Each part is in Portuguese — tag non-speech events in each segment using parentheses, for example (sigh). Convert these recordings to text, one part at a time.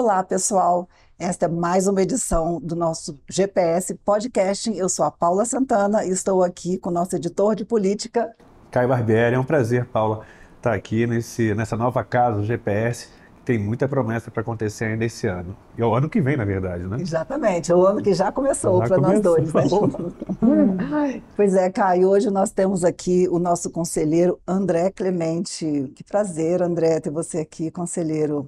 Olá, pessoal. Esta é mais uma edição do nosso GPS Podcasting. Eu sou a Paula Santana e estou aqui com o nosso editor de política, Caio Barbieri. É um prazer, Paula, estar tá aqui nesse, nessa nova casa do GPS. Tem muita promessa para acontecer ainda esse ano. E é o ano que vem, na verdade, né? Exatamente, é o ano que já começou para nós dois. Né? (laughs) pois é, Caio, hoje nós temos aqui o nosso conselheiro André Clemente. Que prazer, André, ter você aqui, conselheiro.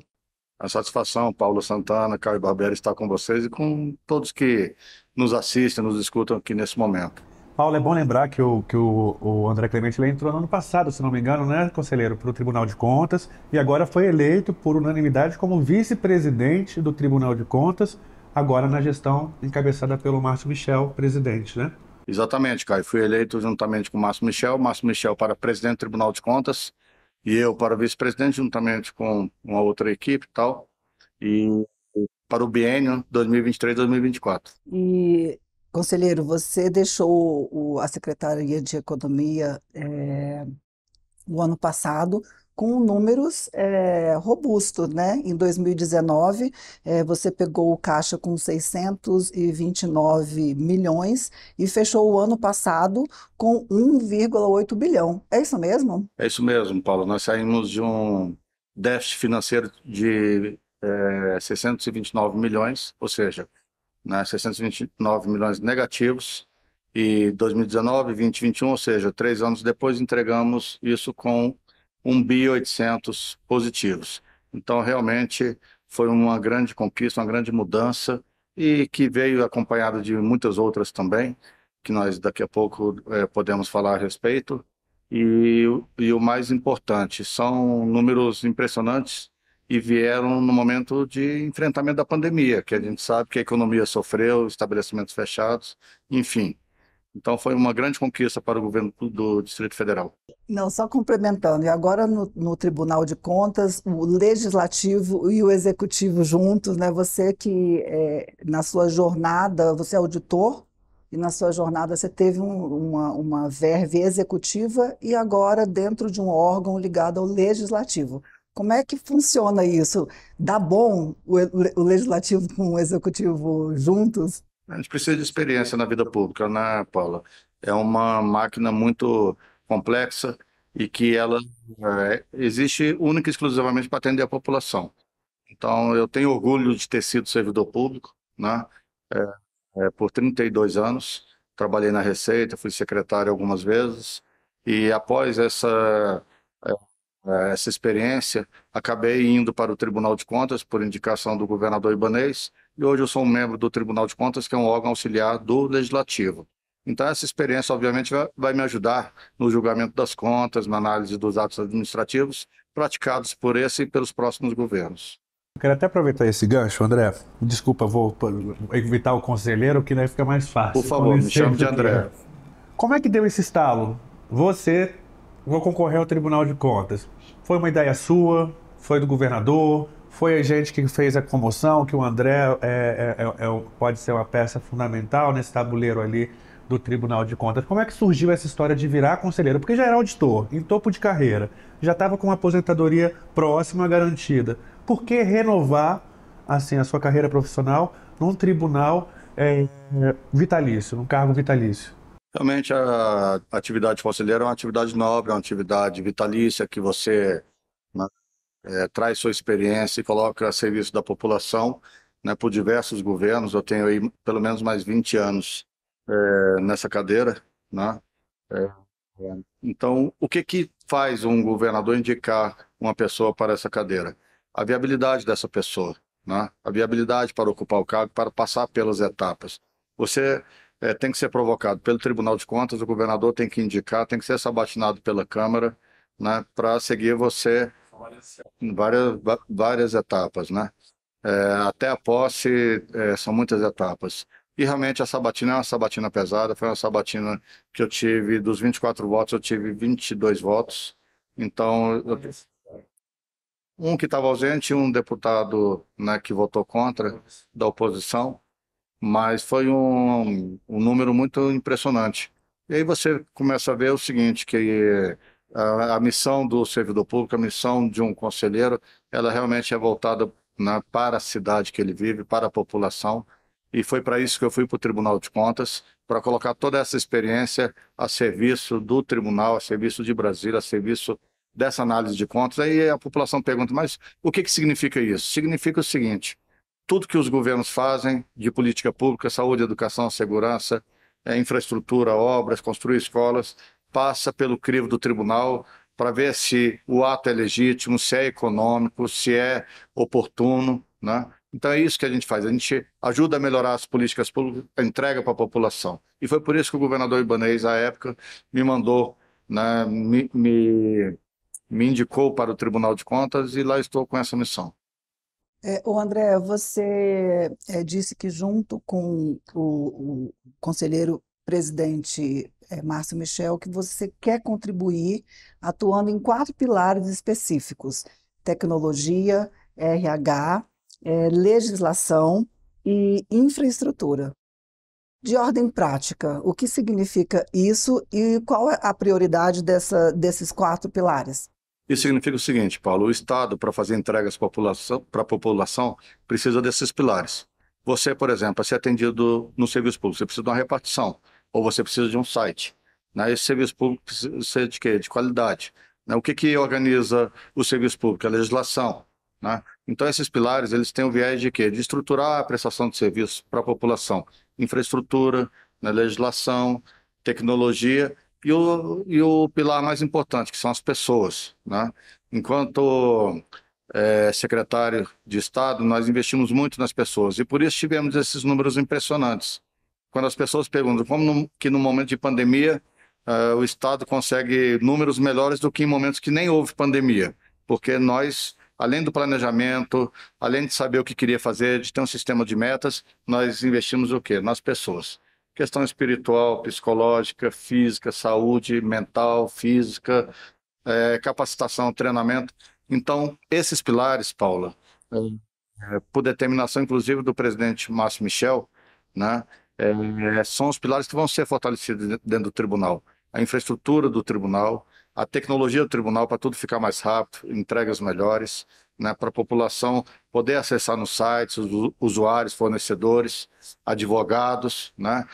A satisfação, Paulo Santana, Caio Barbera, estar com vocês e com todos que nos assistem, nos escutam aqui nesse momento. Paulo, é bom lembrar que o, que o, o André Clemente ele entrou no ano passado, se não me engano, né, conselheiro, para o Tribunal de Contas, e agora foi eleito por unanimidade como vice-presidente do Tribunal de Contas, agora na gestão encabeçada pelo Márcio Michel, presidente, né? Exatamente, Caio. Fui eleito juntamente com o Márcio Michel, Márcio Michel para presidente do Tribunal de Contas, e eu para vice-presidente, juntamente com uma outra equipe e tal, e para o biênio 2023-2024. E, conselheiro, você deixou a Secretaria de Economia é, o ano passado, com números é, robustos, né? Em 2019, é, eh, você pegou o caixa com 629 milhões e fechou o ano passado com 1,8 bilhão. É isso mesmo? É isso mesmo, Paulo. Nós saímos de um déficit financeiro de é, eh, 629 milhões, ou seja, né, 629 milhões negativos, e 2019, 2021, ou seja, três anos depois entregamos isso com 1 bi 800 positivos. Então, realmente foi uma grande conquista, uma grande mudança e que veio acompanhada de muitas outras também, que nós daqui a pouco é, podemos falar a respeito. E, e o mais importante, são números impressionantes e vieram no momento de enfrentamento da pandemia, que a gente sabe que a economia sofreu, estabelecimentos fechados, enfim. Então, foi uma grande conquista para o governo do Distrito Federal. Não, só complementando, e agora no, no, Tribunal de Contas, o Legislativo e o Executivo juntos, né? você que é, na sua jornada, você é auditor, e na sua jornada você teve um, uma, uma verve executiva e agora dentro de um órgão ligado ao Legislativo. Como é que funciona isso? Dá bom o, o Legislativo com o Executivo juntos? A gente precisa de experiência na vida pública, né, Paula? É uma máquina muito complexa e que ela é, existe única e exclusivamente para atender a população. Então, eu tenho orgulho de ter sido servidor público, né? É, é, por 32 anos, trabalhei na Receita, fui secretário algumas vezes, e após essa, eh, eh, essa experiência, acabei indo para o Tribunal de Contas por indicação do governador Ibanês, e hoje eu sou um membro do Tribunal de Contas, que é um órgão auxiliar do Legislativo. Então, essa experiência, obviamente, vai, me ajudar no julgamento das contas, na análise dos atos administrativos praticados por esse e pelos próximos governos. Eu quero até aproveitar esse gancho, André. Desculpa, vou evitar o conselheiro, que daí fica mais fácil. Por favor, me chame de André. Como é que deu esse estalo? Você, vou concorrer ao Tribunal de Contas. Foi uma ideia sua? Foi do governador? Foi a gente que fez a comoção, que o André é, é, é, é pode ser uma peça fundamental nesse tabuleiro ali do Tribunal de Contas. Como é que surgiu essa história de virar conselheiro? Porque já era auditor, em topo de carreira, já estava com uma aposentadoria próxima garantida. Por que renovar assim a sua carreira profissional num tribunal é, vitalício, num cargo vitalício? Realmente a atividade conselheira é uma atividade nobre, é uma atividade vitalícia que você é, traz sua experiência e coloca a serviço da população né, por diversos governos. Eu tenho aí pelo menos mais 20 anos é, nessa cadeira. Né? É, é. Então, o que, que faz um governador indicar uma pessoa para essa cadeira? A viabilidade dessa pessoa, né? a viabilidade para ocupar o cargo, para passar pelas etapas. Você é, tem que ser provocado pelo Tribunal de Contas, o governador tem que indicar, tem que ser sabatinado pela Câmara, né, para seguir você em várias, várias etapas, né? É, até a posse, é, são muitas etapas. E realmente a sabatina é uma sabatina pesada, foi uma sabatina que eu tive, dos 24 votos, eu tive 22 votos. Então, eu, um que estava ausente, um deputado né, que votou contra, da oposição, mas foi um, um número muito impressionante. E aí você começa a ver o seguinte, que a, missão do servidor público, a missão de um conselheiro, ela realmente é voltada né, para a cidade que ele vive, para a população. E foi para isso que eu fui para o Tribunal de Contas, para colocar toda essa experiência a serviço do tribunal, a serviço de Brasília, a serviço dessa análise de contas. Aí a população pergunta, mas o que, que significa isso? Significa o seguinte: tudo que os governos fazem de política pública, saúde, educação, segurança, eh, infraestrutura, obras, construir escolas, passa pelo crivo do tribunal para ver se o ato é legítimo, se é econômico, se é oportuno, né? Então é isso que a gente faz, a gente ajuda a melhorar as políticas públicas, entrega para a população. E foi por isso que o governador Ibanez, à época, me mandou, né, me, me, me indicou para o Tribunal de Contas e lá estou com essa missão. É, o André, você é, disse que junto com o, o conselheiro presidente é, Márcio Michel, que você quer contribuir atuando em quatro pilares específicos: tecnologia, RH, é, eh, legislação e infraestrutura. De ordem prática, o que significa isso e qual é a prioridade dessa, desses quatro pilares? Isso significa o seguinte, Paulo: o Estado, para fazer entregas para a população, precisa desses pilares. Você, por exemplo, para é ser atendido no serviço público, você precisa de uma repartição ou você precisa de um site. Né? Esse serviço público precisa de quê? De qualidade. Né? O que, que organiza o serviço público? É a legislação. Né? Então, esses pilares eles têm o viés de quê? De estruturar a prestação de serviço para a população. Infraestrutura, né? legislação, tecnologia e o, e o pilar mais importante, que são as pessoas. Né? Enquanto é, secretário de Estado, nós investimos muito nas pessoas e por isso tivemos esses números impressionantes quando as pessoas perguntam como no, que no momento de pandemia uh, o Estado consegue números melhores do que em momentos que nem houve pandemia, porque nós, além do planejamento, além de saber o que queria fazer, de ter um sistema de metas, nós investimos o quê? Nas pessoas. Questão espiritual, psicológica, física, saúde mental, física, é, capacitação, treinamento. Então, esses pilares, Paula, é, por determinação inclusive do presidente Márcio Michel, né? É, é, são os pilares que vão ser fortalecidos dentro do tribunal. A infraestrutura do tribunal, a tecnologia do tribunal para tudo ficar mais rápido, entregas melhores, né, para a população poder acessar nos sites, os usuários, fornecedores, advogados, né,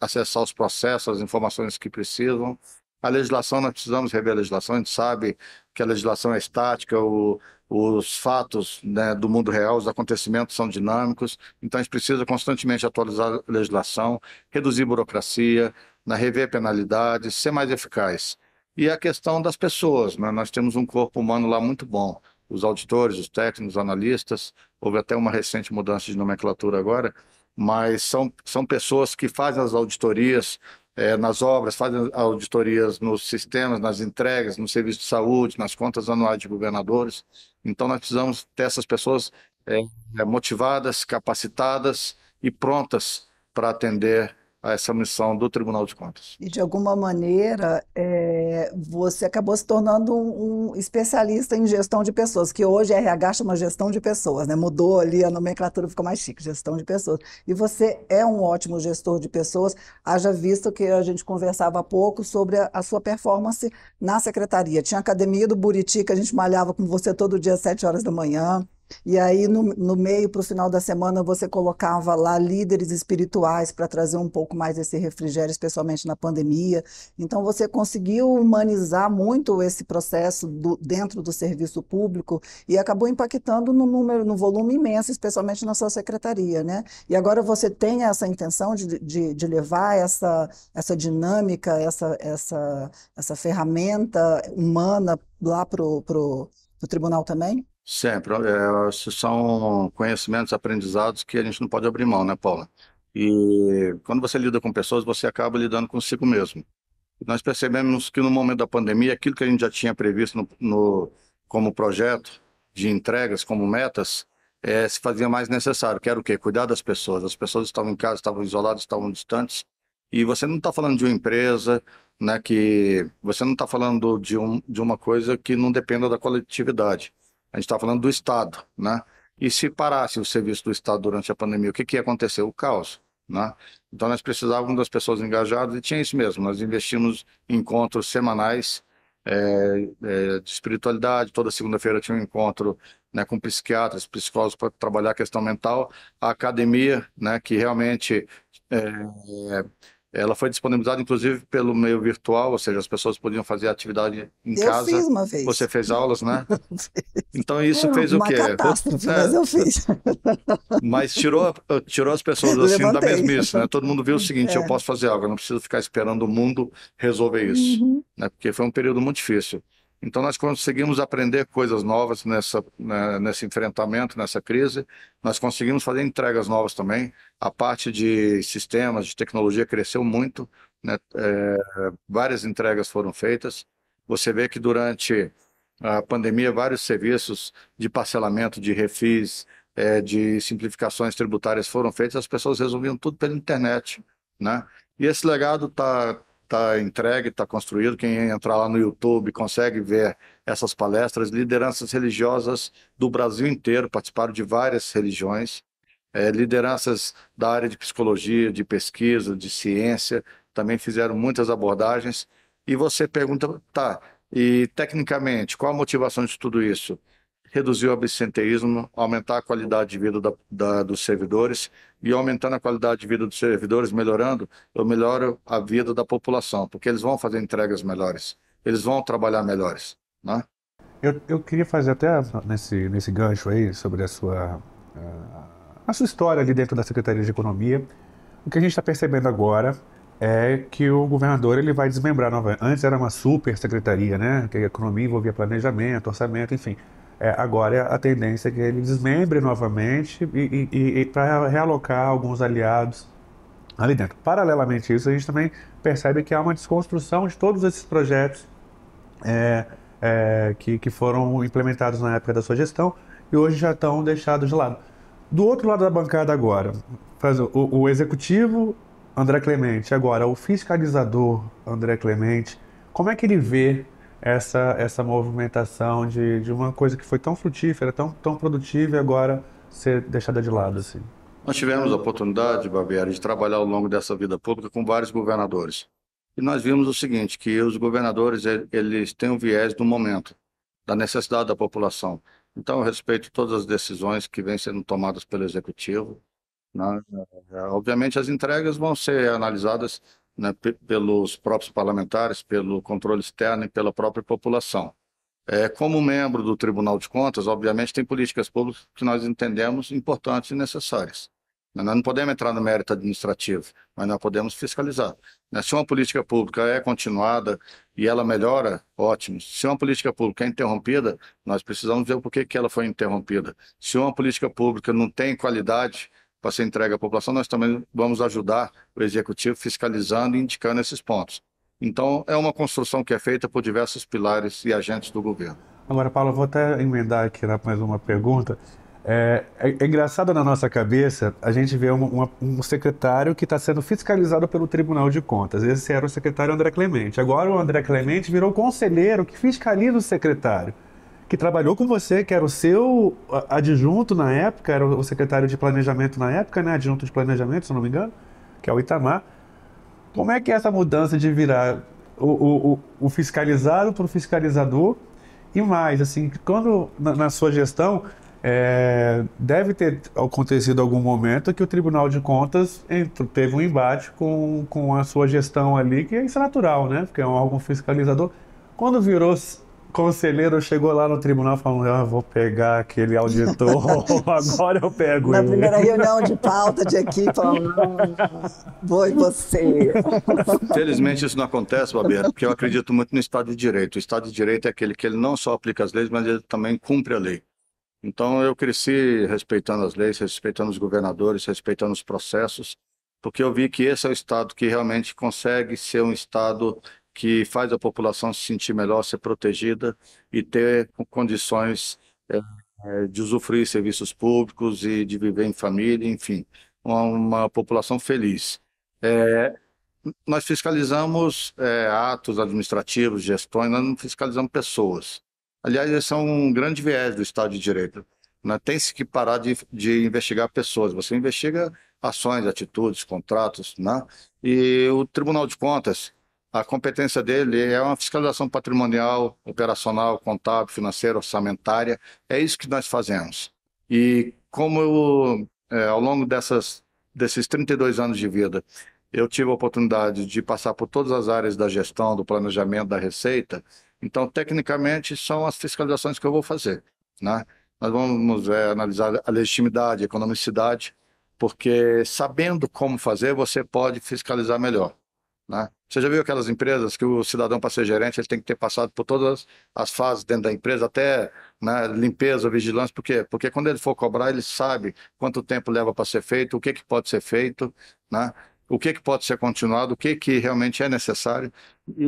acessar os processos, as informações que precisam. A legislação, nós precisamos rever a legislação, a gente sabe que a legislação é estática, o, os fatos né, do mundo real, os acontecimentos são dinâmicos, então a gente precisa constantemente atualizar a legislação, reduzir burocracia, né, rever penalidades, ser mais eficaz. E a questão das pessoas, né? nós temos um corpo humano lá muito bom, os auditores, os técnicos, os analistas, houve até uma recente mudança de nomenclatura agora, mas são, são pessoas que fazem as auditorias, é, nas obras, fazem auditorias nos sistemas, nas entregas, no serviço de saúde, nas contas anuais de governadores. Então, nós precisamos ter essas pessoas é, é motivadas, capacitadas e prontas para atender a essa missão do Tribunal de Contas. E de alguma maneira é, você acabou se tornando um, um, especialista em gestão de pessoas, que hoje a RH chama gestão de pessoas, né? Mudou ali a nomenclatura, ficou mais chique, gestão de pessoas. E você é um ótimo gestor de pessoas, haja visto que a gente conversava há pouco sobre a, a sua performance na secretaria. Tinha a academia do Buriti que a gente malhava com você todo dia às 7 horas da manhã. E aí, no, no meio, para o final da semana, você colocava lá líderes espirituais para trazer um pouco mais desse refrigério, especialmente na pandemia. Então, você conseguiu humanizar muito esse processo do, dentro do serviço público e acabou impactando no número, no volume imenso, especialmente na sua secretaria, né? E agora você tem essa intenção de, de, de levar essa, essa dinâmica, essa, essa, essa ferramenta humana lá para o Tribunal também? Sempre. É, são conhecimentos, aprendizados que a gente não pode abrir mão, né, Paula? E quando você lida com pessoas, você acaba lidando consigo mesmo. Nós percebemos que no momento da pandemia, aquilo que a gente já tinha previsto no, no como projeto de entregas, como metas, é, se fazia mais necessário, que era o quê? Cuidar das pessoas. As pessoas estavam em casa, estavam isoladas, estavam distantes. E você não está falando de uma empresa, né, que você não está falando de, um, de uma coisa que não dependa da coletividade. A gente está falando do Estado, né? E se parasse o serviço do Estado durante a pandemia, o que, que ia acontecer? O caos, né? Então, nós precisávamos das pessoas engajadas e tinha isso mesmo. Nós investimos em encontros semanais é, é, de espiritualidade. Toda segunda-feira tinha um encontro né, com psiquiatras, psicólogos para trabalhar a questão mental. A academia, né, que realmente... É, ela foi disponibilizada, inclusive, pelo meio virtual, ou seja, as pessoas podiam fazer atividade em eu casa. Eu fiz uma vez. Você fez aulas, né? (laughs) então isso fez o quê? catástrofe, é. mas eu fiz. (laughs) Mas tirou, tirou as pessoas assim Levantei. da mesmice, né? Todo mundo viu o seguinte, é. eu posso fazer algo, eu não preciso ficar esperando o mundo resolver isso. Uhum. Né? Porque foi um período muito difícil. Então, nós conseguimos aprender coisas novas nessa, né, nesse enfrentamento, nessa crise. Nós conseguimos fazer entregas novas também. A parte de sistemas, de tecnologia cresceu muito. Né? É, várias entregas foram feitas. Você vê que durante a pandemia, vários serviços de parcelamento, de refis, é, de simplificações tributárias foram feitos. As pessoas resolviam tudo pela internet. Né? E esse legado está está entregue, está construído. Quem entrar lá no YouTube consegue ver essas palestras. Lideranças religiosas do Brasil inteiro participaram de várias religiões. É, lideranças da área de psicologia, de pesquisa, de ciência, também fizeram muitas abordagens. E você pergunta, tá, e tecnicamente, qual a motivação de tudo isso? reduzir o absenteísmo, aumentar a qualidade de vida da, da, dos servidores e aumentando a qualidade de vida dos servidores, melhorando, eu melhoro a vida da população, porque eles vão fazer entregas melhores, eles vão trabalhar melhores, né? Eu, eu queria fazer até nesse, nesse gancho aí sobre a sua, ah, a sua história ali dentro da Secretaria de Economia. O que a gente está percebendo agora é que o governador ele vai desmembrar novamente. Antes era uma super secretaria, né? Que a economia envolvia planejamento, orçamento, enfim. É, agora é a tendência é que ele desmembre novamente e, e, e para realocar alguns aliados ali dentro. Paralelamente a isso, a gente também percebe que há uma desconstrução de todos esses projetos é, é, que, que foram implementados na época da sua gestão e hoje já estão deixados de lado. Do outro lado da bancada agora, faz o, o executivo André Clemente, agora o fiscalizador André Clemente, como é que ele vê essa, essa movimentação de, de uma coisa que foi tão frutífera, tão, tão produtiva e agora ser deixada de lado, assim. Nós tivemos a oportunidade, Barbieri, de trabalhar ao longo dessa vida pública com vários governadores. E nós vimos o seguinte, que os governadores, eles têm um viés do momento, da necessidade da população. Então, eu respeito todas as decisões que vêm sendo tomadas pelo Executivo. Né? É, obviamente, as entregas vão ser analisadas né, pelos próprios parlamentares, pelo controle externo e pela própria população. É, como membro do Tribunal de Contas, obviamente tem políticas públicas que nós entendemos importantes e necessárias. Né, nós não podemos entrar no mérito administrativo, mas nós podemos fiscalizar. Né, se uma política pública é continuada e ela melhora, ótimo. Se uma política pública é interrompida, nós precisamos ver por que ela foi interrompida. Se uma política pública não tem qualidade, para ser entregue à população, nós também vamos ajudar o executivo fiscalizando e indicando esses pontos. Então, é uma construção que é feita por diversos pilares e agentes do governo. Agora, Paulo, vou até emendar aqui né, mais uma pergunta. É, é, é, engraçado na nossa cabeça a gente vê uma, uma, um secretário que está sendo fiscalizado pelo Tribunal de Contas. Esse era o secretário André Clemente. Agora o André Clemente virou conselheiro que fiscaliza o secretário que trabalhou com você, que era o seu adjunto na época, era o secretário de planejamento na época, né? Adjunto de planejamento, se não me engano, que é o Itamar. Como é que é essa mudança de virar o, o, o fiscalizado para o fiscalizador e mais, assim, quando na, na sua gestão é, deve ter acontecido algum momento que o Tribunal de Contas entrou, teve um embate com, com a sua gestão ali, que isso é natural, né? Porque é um órgão fiscalizador. Quando virou conselheiro chegou lá no tribunal falando: ah, vou pegar aquele auditor, (laughs) agora eu pego Na ele. Na primeira reunião de pauta de equipe, falando: vou e você. Felizmente isso não acontece, Baberto, porque eu acredito muito no Estado de Direito. O Estado de Direito é aquele que ele não só aplica as leis, mas ele também cumpre a lei. Então eu cresci respeitando as leis, respeitando os governadores, respeitando os processos, porque eu vi que esse é o Estado que realmente consegue ser um Estado que faz a população se sentir melhor, ser protegida e ter condições é, de usufruir serviços públicos e de viver em família, enfim, uma, uma população feliz. É, nós fiscalizamos é, atos administrativos, gestões, nós não fiscalizamos pessoas. Aliás, esse é um grande viés do Estado de Direito. Né? Tem-se que parar de, de investigar pessoas. Você investiga ações, atitudes, contratos, né? E o Tribunal de Contas, a competência dele é uma fiscalização patrimonial, operacional, contábil, financeira, orçamentária. É isso que nós fazemos. E como eu, é, ao longo dessas, desses 32 anos de vida, eu tive a oportunidade de passar por todas as áreas da gestão, do planejamento, da receita, então, tecnicamente, são as fiscalizações que eu vou fazer. Né? Nós vamos é, analisar a legitimidade, a economicidade, porque sabendo como fazer, você pode fiscalizar melhor. Né? Você já viu aquelas empresas que o cidadão para ser gerente ele tem que ter passado por todas as fases dentro da empresa, até né, limpeza, vigilância, por quê? Porque quando ele for cobrar, ele sabe quanto tempo leva para ser feito, o que, que pode ser feito, né? o que, que pode ser continuado, o que, que realmente é necessário. E,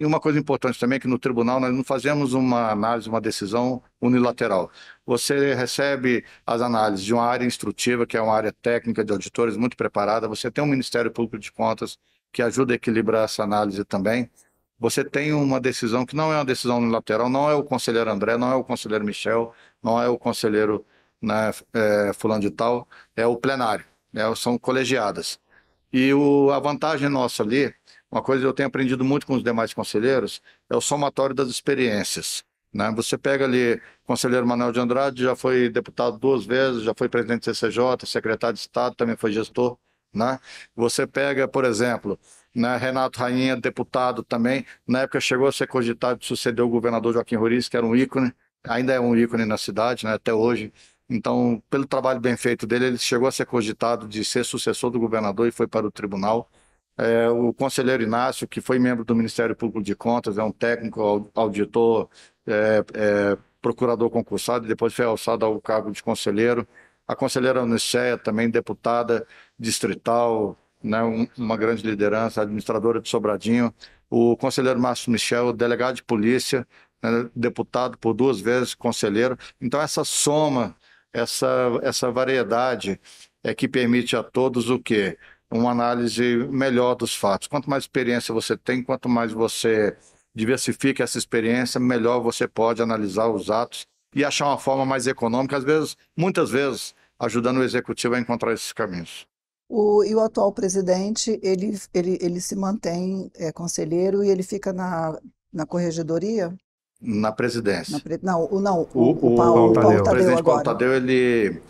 e uma coisa importante também é que no tribunal nós não fazemos uma análise, uma decisão unilateral. Você recebe as análises de uma área instrutiva, que é uma área técnica de auditores muito preparada, você tem um Ministério Público de Contas, que ajuda a equilibrar essa análise também. Você tem uma decisão que não é uma decisão unilateral, não é o conselheiro André, não é o conselheiro Michel, não é o conselheiro né, é, fulano de tal, é o plenário, né, são colegiadas. E o, a vantagem nossa ali, uma coisa que eu tenho aprendido muito com os demais conselheiros, é o somatório das experiências. Né? Você pega ali o conselheiro Manuel de Andrade, já foi deputado duas vezes, já foi presidente do CCJ, secretário de Estado, também foi gestor. Né? Você pega, por exemplo, né, Renato Rainha, deputado também, na época chegou a ser cogitado de suceder o governador Joaquim Roriz, que era um ícone, ainda é um ícone na cidade, né, até hoje. Então, pelo trabalho bem feito dele, ele chegou a ser cogitado de ser sucessor do governador e foi para o tribunal. É, o conselheiro Inácio, que foi membro do Ministério Público de Contas, é um técnico, auditor, é, é, procurador concursado e depois foi alçado ao cargo de conselheiro a conselheira Aniceia, também deputada distrital, né, um, uma grande liderança, administradora de Sobradinho, o conselheiro Márcio Michel, delegado de polícia, né, deputado por duas vezes, conselheiro. Então, essa soma, essa, essa variedade é que permite a todos o quê? Uma análise melhor dos fatos. Quanto mais experiência você tem, quanto mais você diversifica essa experiência, melhor você pode analisar os atos e achar uma forma mais econômica. Às vezes, muitas vezes, ajudando o executivo a encontrar esses caminhos. O, e o atual presidente, ele, ele, ele se mantém é, conselheiro e ele fica na, na corregedoria? Na presidência. Na pre... Não, o, não, o, o, o, Paulo, o Paulo Tadeu. O presidente Paulo Tadeu, ele,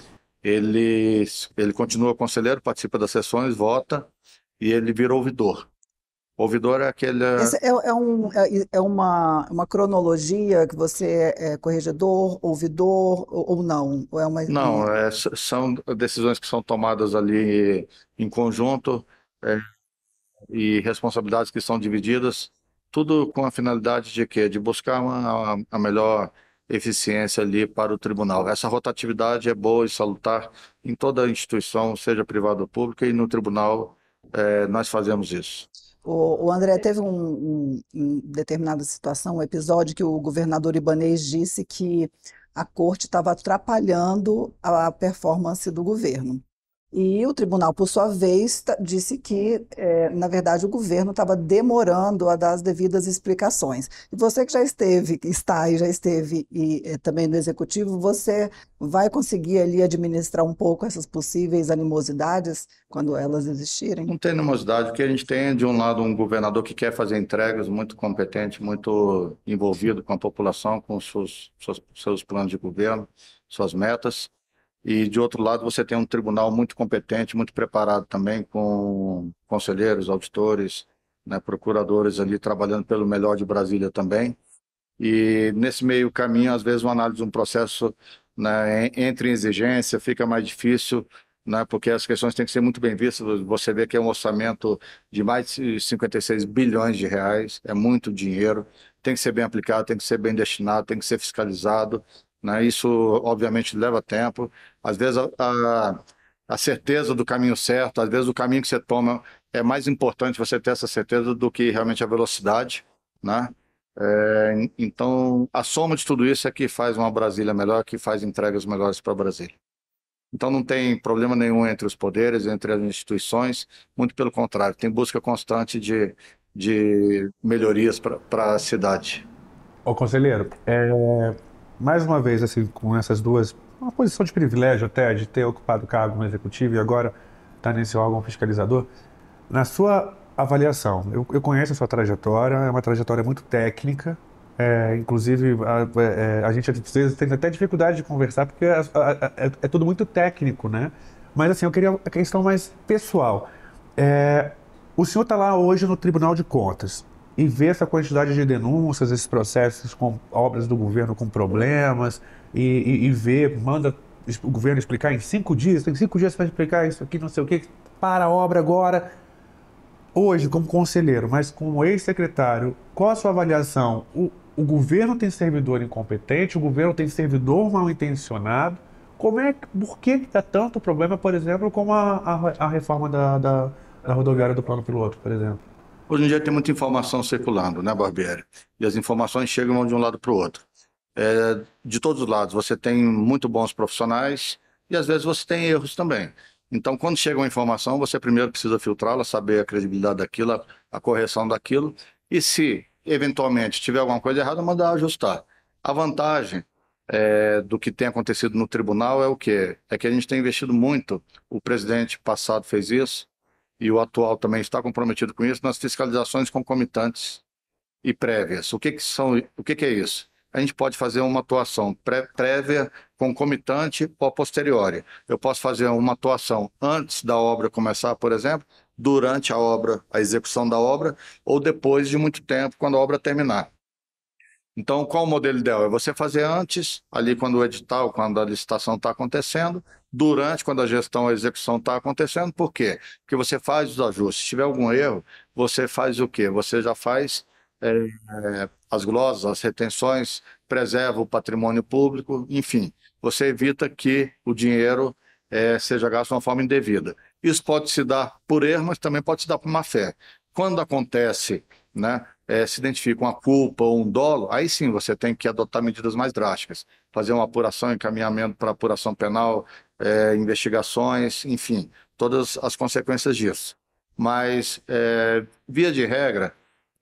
ele, ele continua conselheiro, participa das sessões, vota e ele virou ouvidor. Ouvidor é aquele. É, é, é, um, é, é, uma, uma cronologia que você é, é corregedor, ouvidor ou, ou não? Ou é uma... Não, é, são decisões que são tomadas ali em conjunto e responsabilidades que são divididas, tudo com a finalidade de quê? De buscar uma, a melhor eficiência ali para o tribunal. Essa rotatividade é boa e salutar em toda a instituição, seja privada ou pública, e no tribunal é, nós fazemos isso. O, o André teve um, um, determinada situação, um episódio que o governador Ibanês disse que a corte estava atrapalhando a performance do governo. E o tribunal, por sua vez, disse que, é, na verdade, o governo estava demorando a dar as devidas explicações. E você que já esteve, está e já esteve e é, também no executivo, você vai conseguir ali administrar um pouco essas possíveis animosidades quando elas existirem? Não tem animosidade, porque a gente tem, é, de um lado, um governador que quer fazer entregas muito competente, muito envolvido com a população, com seus, seus, seus planos de governo, suas metas e, de outro lado, você tem um tribunal muito competente, muito preparado também, com conselheiros, auditores, né, procuradores ali trabalhando pelo melhor de Brasília também. E nesse meio caminho, às vezes, uma análise de um processo né, entre exigência, fica mais difícil, né, porque as questões têm que ser muito bem vistas. Você vê que é um orçamento de mais de 56 bilhões de reais, é muito dinheiro, tem que ser bem aplicado, tem que ser bem destinado, tem que ser fiscalizado, né? Isso, obviamente, leva tempo. Às vezes, a, a, a, certeza do caminho certo, às vezes, o caminho que você toma é mais importante você ter essa certeza do que realmente a velocidade. Né? É, então, a soma de tudo isso é que faz uma Brasília melhor, que faz entregas melhores para Brasília. Então, não tem problema nenhum entre os poderes, entre as instituições, muito pelo contrário, tem busca constante de, de melhorias para a cidade. Ô, conselheiro, é, mais uma vez, assim, com essas duas, uma posição de privilégio até, de ter ocupado cargo no executivo e agora estar tá nesse órgão fiscalizador, na sua avaliação, eu, eu, conheço a sua trajetória, é uma trajetória muito técnica, é, inclusive a, é, é, a, gente às vezes tem até dificuldade de conversar porque é, é, é, é tudo muito técnico, né? Mas assim, eu queria a questão mais pessoal. o senhor está lá hoje no Tribunal de Contas, e ver essa quantidade de denúncias, esses processos com obras do governo com problemas, e, e, e ver, manda o governo explicar em cinco dias, tem cinco dias para explicar isso aqui, não sei o quê, para a obra agora. Hoje, como conselheiro, mas como ex-secretário, qual a sua avaliação? O, o governo tem servidor incompetente, o governo tem servidor mal intencionado. Como é, por que está tanto problema, por exemplo, como a, a, a reforma da, da, da rodoviária do plano piloto, por exemplo? Hoje em dia tem muita informação circulando, né, Barbieri? E as informações chegam de um lado para o outro. É, de todos os lados, você tem muito bons profissionais e às vezes você tem erros também. Então, quando chega uma informação, você primeiro precisa filtrá-la, saber a credibilidade daquilo, a, a correção daquilo, e se eventualmente tiver alguma coisa errada, mandar ajustar. A vantagem é, do que tem acontecido no tribunal é o quê? É que a gente tem investido muito, o presidente passado fez isso, e o atual também está comprometido com isso, nas fiscalizações concomitantes e prévias. O que, que são, o que, que é isso? A gente pode fazer uma atuação pré, prévia, concomitante ou posteriori. Eu posso fazer uma atuação antes da obra começar, por exemplo, durante a obra, a execução da obra, ou depois de muito tempo, quando a obra terminar. Então, qual o modelo ideal? É você fazer antes, ali quando o edital, quando a licitação está acontecendo, durante, quando a gestão, a execução está acontecendo. Por quê? Porque você faz os ajustes. Se tiver algum erro, você faz o quê? Você já faz é, é, as glosas, as retenções, preserva o patrimônio público, enfim. Você evita que o dinheiro é, seja gasto de uma forma indevida. Isso pode se dar por erro, mas também pode se dar por má fé. Quando acontece né, é, se identifica uma culpa ou um dolo, aí sim você tem que adotar medidas mais drásticas, fazer uma apuração, encaminhamento para apuração penal, é, investigações, enfim, todas as consequências disso. Mas, é, via de regra,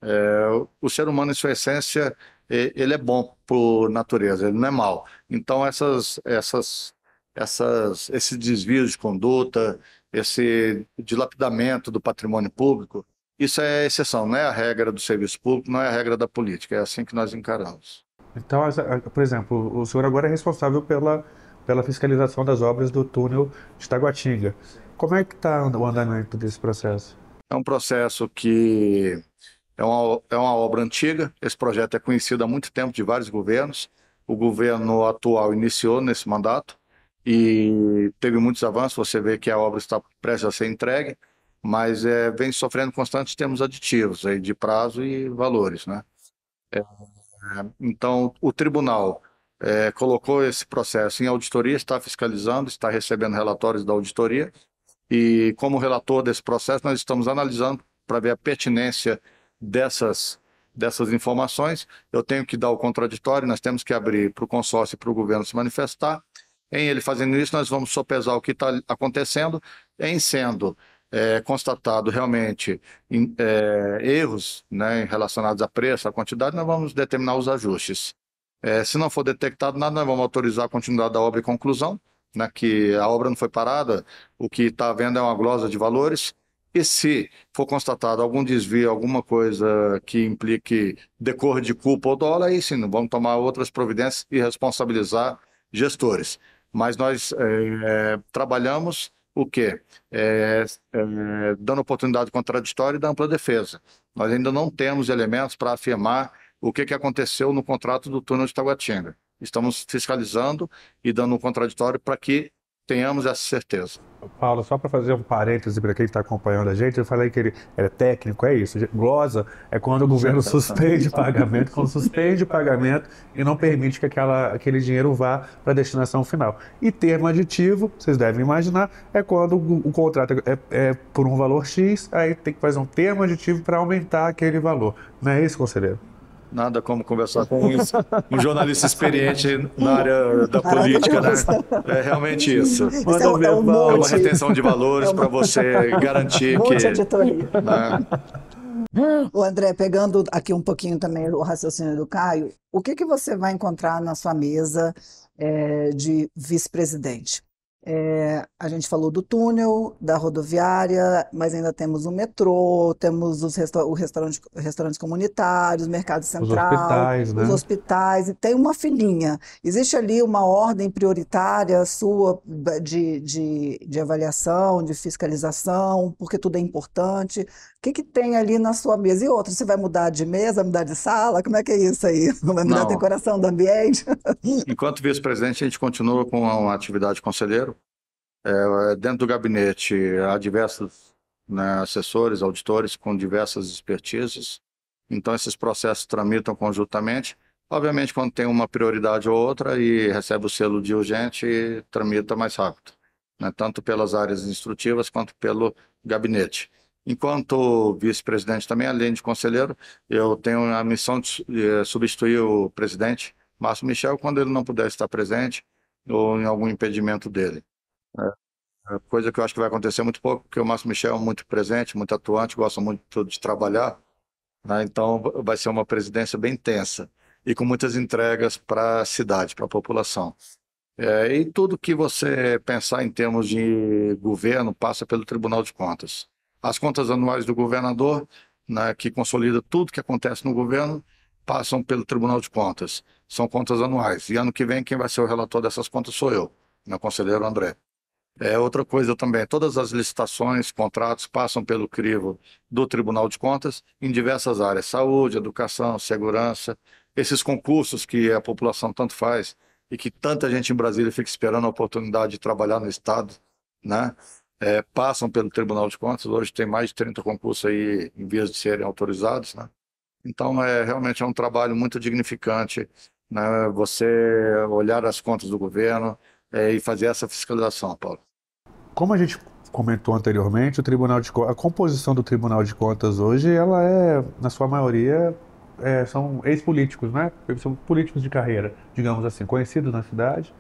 é, o ser humano, em sua essência, ele é bom por natureza, ele não é mal. Então, essas, essas, essas, esse desvio de conduta, esse dilapidamento do patrimônio público, isso é exceção, não é a regra do serviço público, não é a regra da política, é assim que nós encaramos. Então, ah, por exemplo, o senhor agora é responsável pela, pela fiscalização das obras do túnel de Taguatinga. Como é que está o andamento desse processo? É um processo que é uma, é uma obra antiga, esse projeto é conhecido há muito tempo de vários governos. O governo atual iniciou nesse mandato e teve muitos avanços, você vê que a obra está prestes a ser entregue mas é, vem sofrendo constantes termos aditivos aí de prazo e valores, né? É, então, o tribunal é, colocou esse processo em auditoria, está fiscalizando, está recebendo relatórios da auditoria e, como relator desse processo, nós estamos analisando para ver a pertinência dessas dessas informações. Eu tenho que dar o contraditório, nós temos que abrir para o consórcio e para o governo se manifestar. Em ele fazendo isso, nós vamos sopesar o que está acontecendo, em sendo é, constatado realmente em, é, erros né, relacionados a preço, a quantidade, nós vamos determinar os ajustes. É, se não for detectado nada, nós vamos autorizar a continuidade da obra e conclusão, né, que a obra não foi parada, o que está havendo é uma glosa de valores. E se for constatado algum desvio, alguma coisa que implique decor de culpa ou dólar, aí sim, vamos tomar outras providências e responsabilizar gestores. Mas nós é, é trabalhamos o quê? É, é, dando oportunidade contraditória e da ampla defesa. Nós ainda não temos elementos para afirmar o que, que aconteceu no contrato do túnel de Taguatinga. Estamos fiscalizando e dando um contraditório para que Tenhamos essa certeza. Paulo, só para fazer um parêntese para quem está acompanhando a gente, eu falei que ele era é técnico, é isso. Glosa é quando o governo suspende pagamento, quando suspende o pagamento e não permite que aquela, aquele dinheiro vá para a destinação final. E termo aditivo, vocês devem imaginar, é quando o, o contrato é, é, é por um valor X, aí tem que fazer um termo aditivo para aumentar aquele valor. Não é isso, conselheiro? Nada como conversar com um, jornalista experiente na área da política, né? É realmente isso. Manda é, um, é, uma retenção de valores é uma... para você garantir um que. O né? André, pegando aqui um pouquinho também o raciocínio do Caio, o que, que você vai encontrar na sua mesa é, de vice-presidente? É, a gente falou do túnel, da rodoviária, mas ainda temos o metrô, temos os resta o restaurante, restaurantes comunitários, mercado central, os hospitais, né? os hospitais, e tem uma filinha. Existe ali uma ordem prioritária sua de, de, de avaliação, de fiscalização, porque tudo é importante. O que, que tem ali na sua mesa? E outra, você vai mudar de mesa, mudar de sala? Como é que é isso aí? (laughs) Vai mudar Não. a decoração do ambiente? Enquanto vice-presidente, a gente continua com a atividade conselheiro é, dentro do gabinete há diversos né, assessores, auditores com diversas expertises, então esses processos tramitam conjuntamente. Obviamente, quando tem uma prioridade ou outra e recebe o selo de urgente, tramita mais rápido, né, tanto pelas áreas instrutivas quanto pelo gabinete. Enquanto vice-presidente também, além de conselheiro, eu tenho a missão de eh, substituir o presidente, Márcio Michel, quando ele não puder estar presente ou em algum impedimento dele. É, é, coisa que eu acho que vai acontecer muito pouco, porque o Márcio Michel é muito presente, muito atuante, gosta muito de trabalhar. Né? Então, vai ser uma presidência bem tensa e com muitas entregas para a cidade, para a população. É, e tudo que você pensar em termos de governo passa pelo Tribunal de Contas. As contas anuais do governador, né, que consolida tudo que acontece no governo, passam pelo Tribunal de Contas. São contas anuais. E ano que vem, quem vai ser o relator dessas contas sou eu, meu conselheiro André. É, outra coisa também, todas as licitações, contratos passam pelo crivo do Tribunal de Contas em diversas áreas, saúde, educação, segurança, esses concursos que a população tanto faz e que tanta gente em Brasília fica esperando a oportunidade de trabalhar no Estado, né? É, passam pelo Tribunal de Contas, hoje tem mais de 30 concursos aí em vias de serem autorizados, né? Então, é, realmente é um trabalho muito dignificante, né? Você olhar as contas do governo é, e fazer essa fiscalização, Paulo como a gente comentou anteriormente, o Tribunal de a composição do Tribunal de Contas hoje, ela é, na sua maioria, é, são ex-políticos, né? São políticos de carreira, digamos assim, conhecidos na cidade,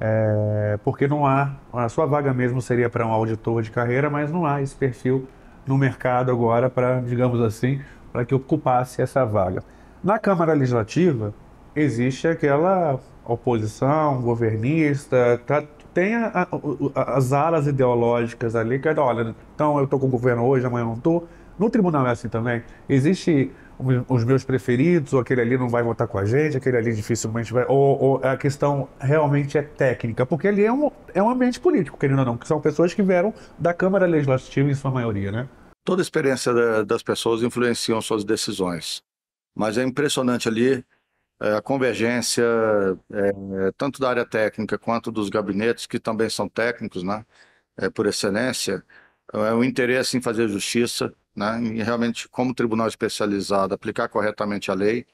é, porque não há, a sua vaga mesmo seria para um auditor de carreira, mas não há esse perfil no mercado agora para, digamos assim, para que ocupasse essa vaga. Na Câmara Legislativa, existe aquela oposição governista, tá tem a, a, as alas ideológicas ali que, é olha, então eu estou com o governo hoje, amanhã eu não estou. No tribunal é assim também. Existe os meus preferidos, ou aquele ali não vai votar com a gente, aquele ali dificilmente vai. Ou, ou a questão realmente é técnica, porque ali é um, é um ambiente político, querendo ou não, que são pessoas que vieram da Câmara Legislativa em sua maioria, né? Toda a experiência da, das pessoas influenciam suas decisões. Mas é impressionante ali é, a convergência é, é, tanto da área técnica quanto dos gabinetes, que também são técnicos, né, é, por excelência, é o interesse em fazer justiça, né, em realmente, como tribunal especializado, aplicar corretamente a lei,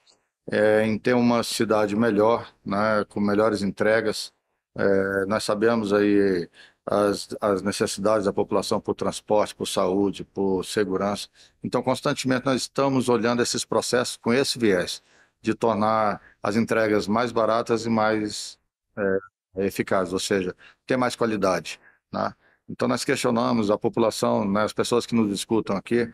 é, em ter uma cidade melhor, né, com melhores entregas. É, nós sabemos aí as, as, necessidades da população por transporte, por saúde, por segurança. Então, constantemente nós estamos olhando esses processos com esse viés de tornar as entregas mais baratas e mais é, é, eficazes, ou seja, ter mais qualidade. Né? Então, nós questionamos a população, né, as pessoas que nos escutam aqui,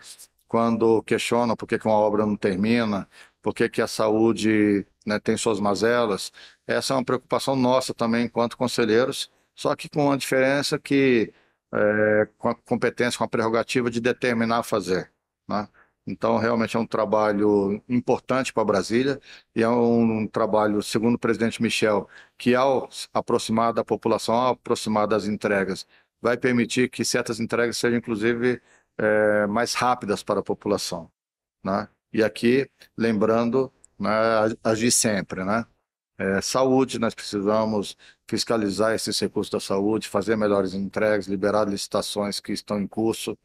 quando questionam por que, que uma obra não termina, por que, que a saúde né, tem suas mazelas. Essa é uma preocupação nossa também, enquanto conselheiros, só que com a diferença que, é, com a competência, com a prerrogativa de determinar fazer. Né? Então, realmente é um trabalho importante para Brasília e é um trabalho, segundo o presidente Michel, que ao aproximar da população, ao aproximar das entregas, vai permitir que certas entregas sejam, inclusive, é, mais rápidas para a população. Né? E aqui, lembrando, né, agir sempre. Né? É, saúde, nós precisamos fiscalizar esses recursos da saúde, fazer melhores entregas, liberar licitações que estão em curso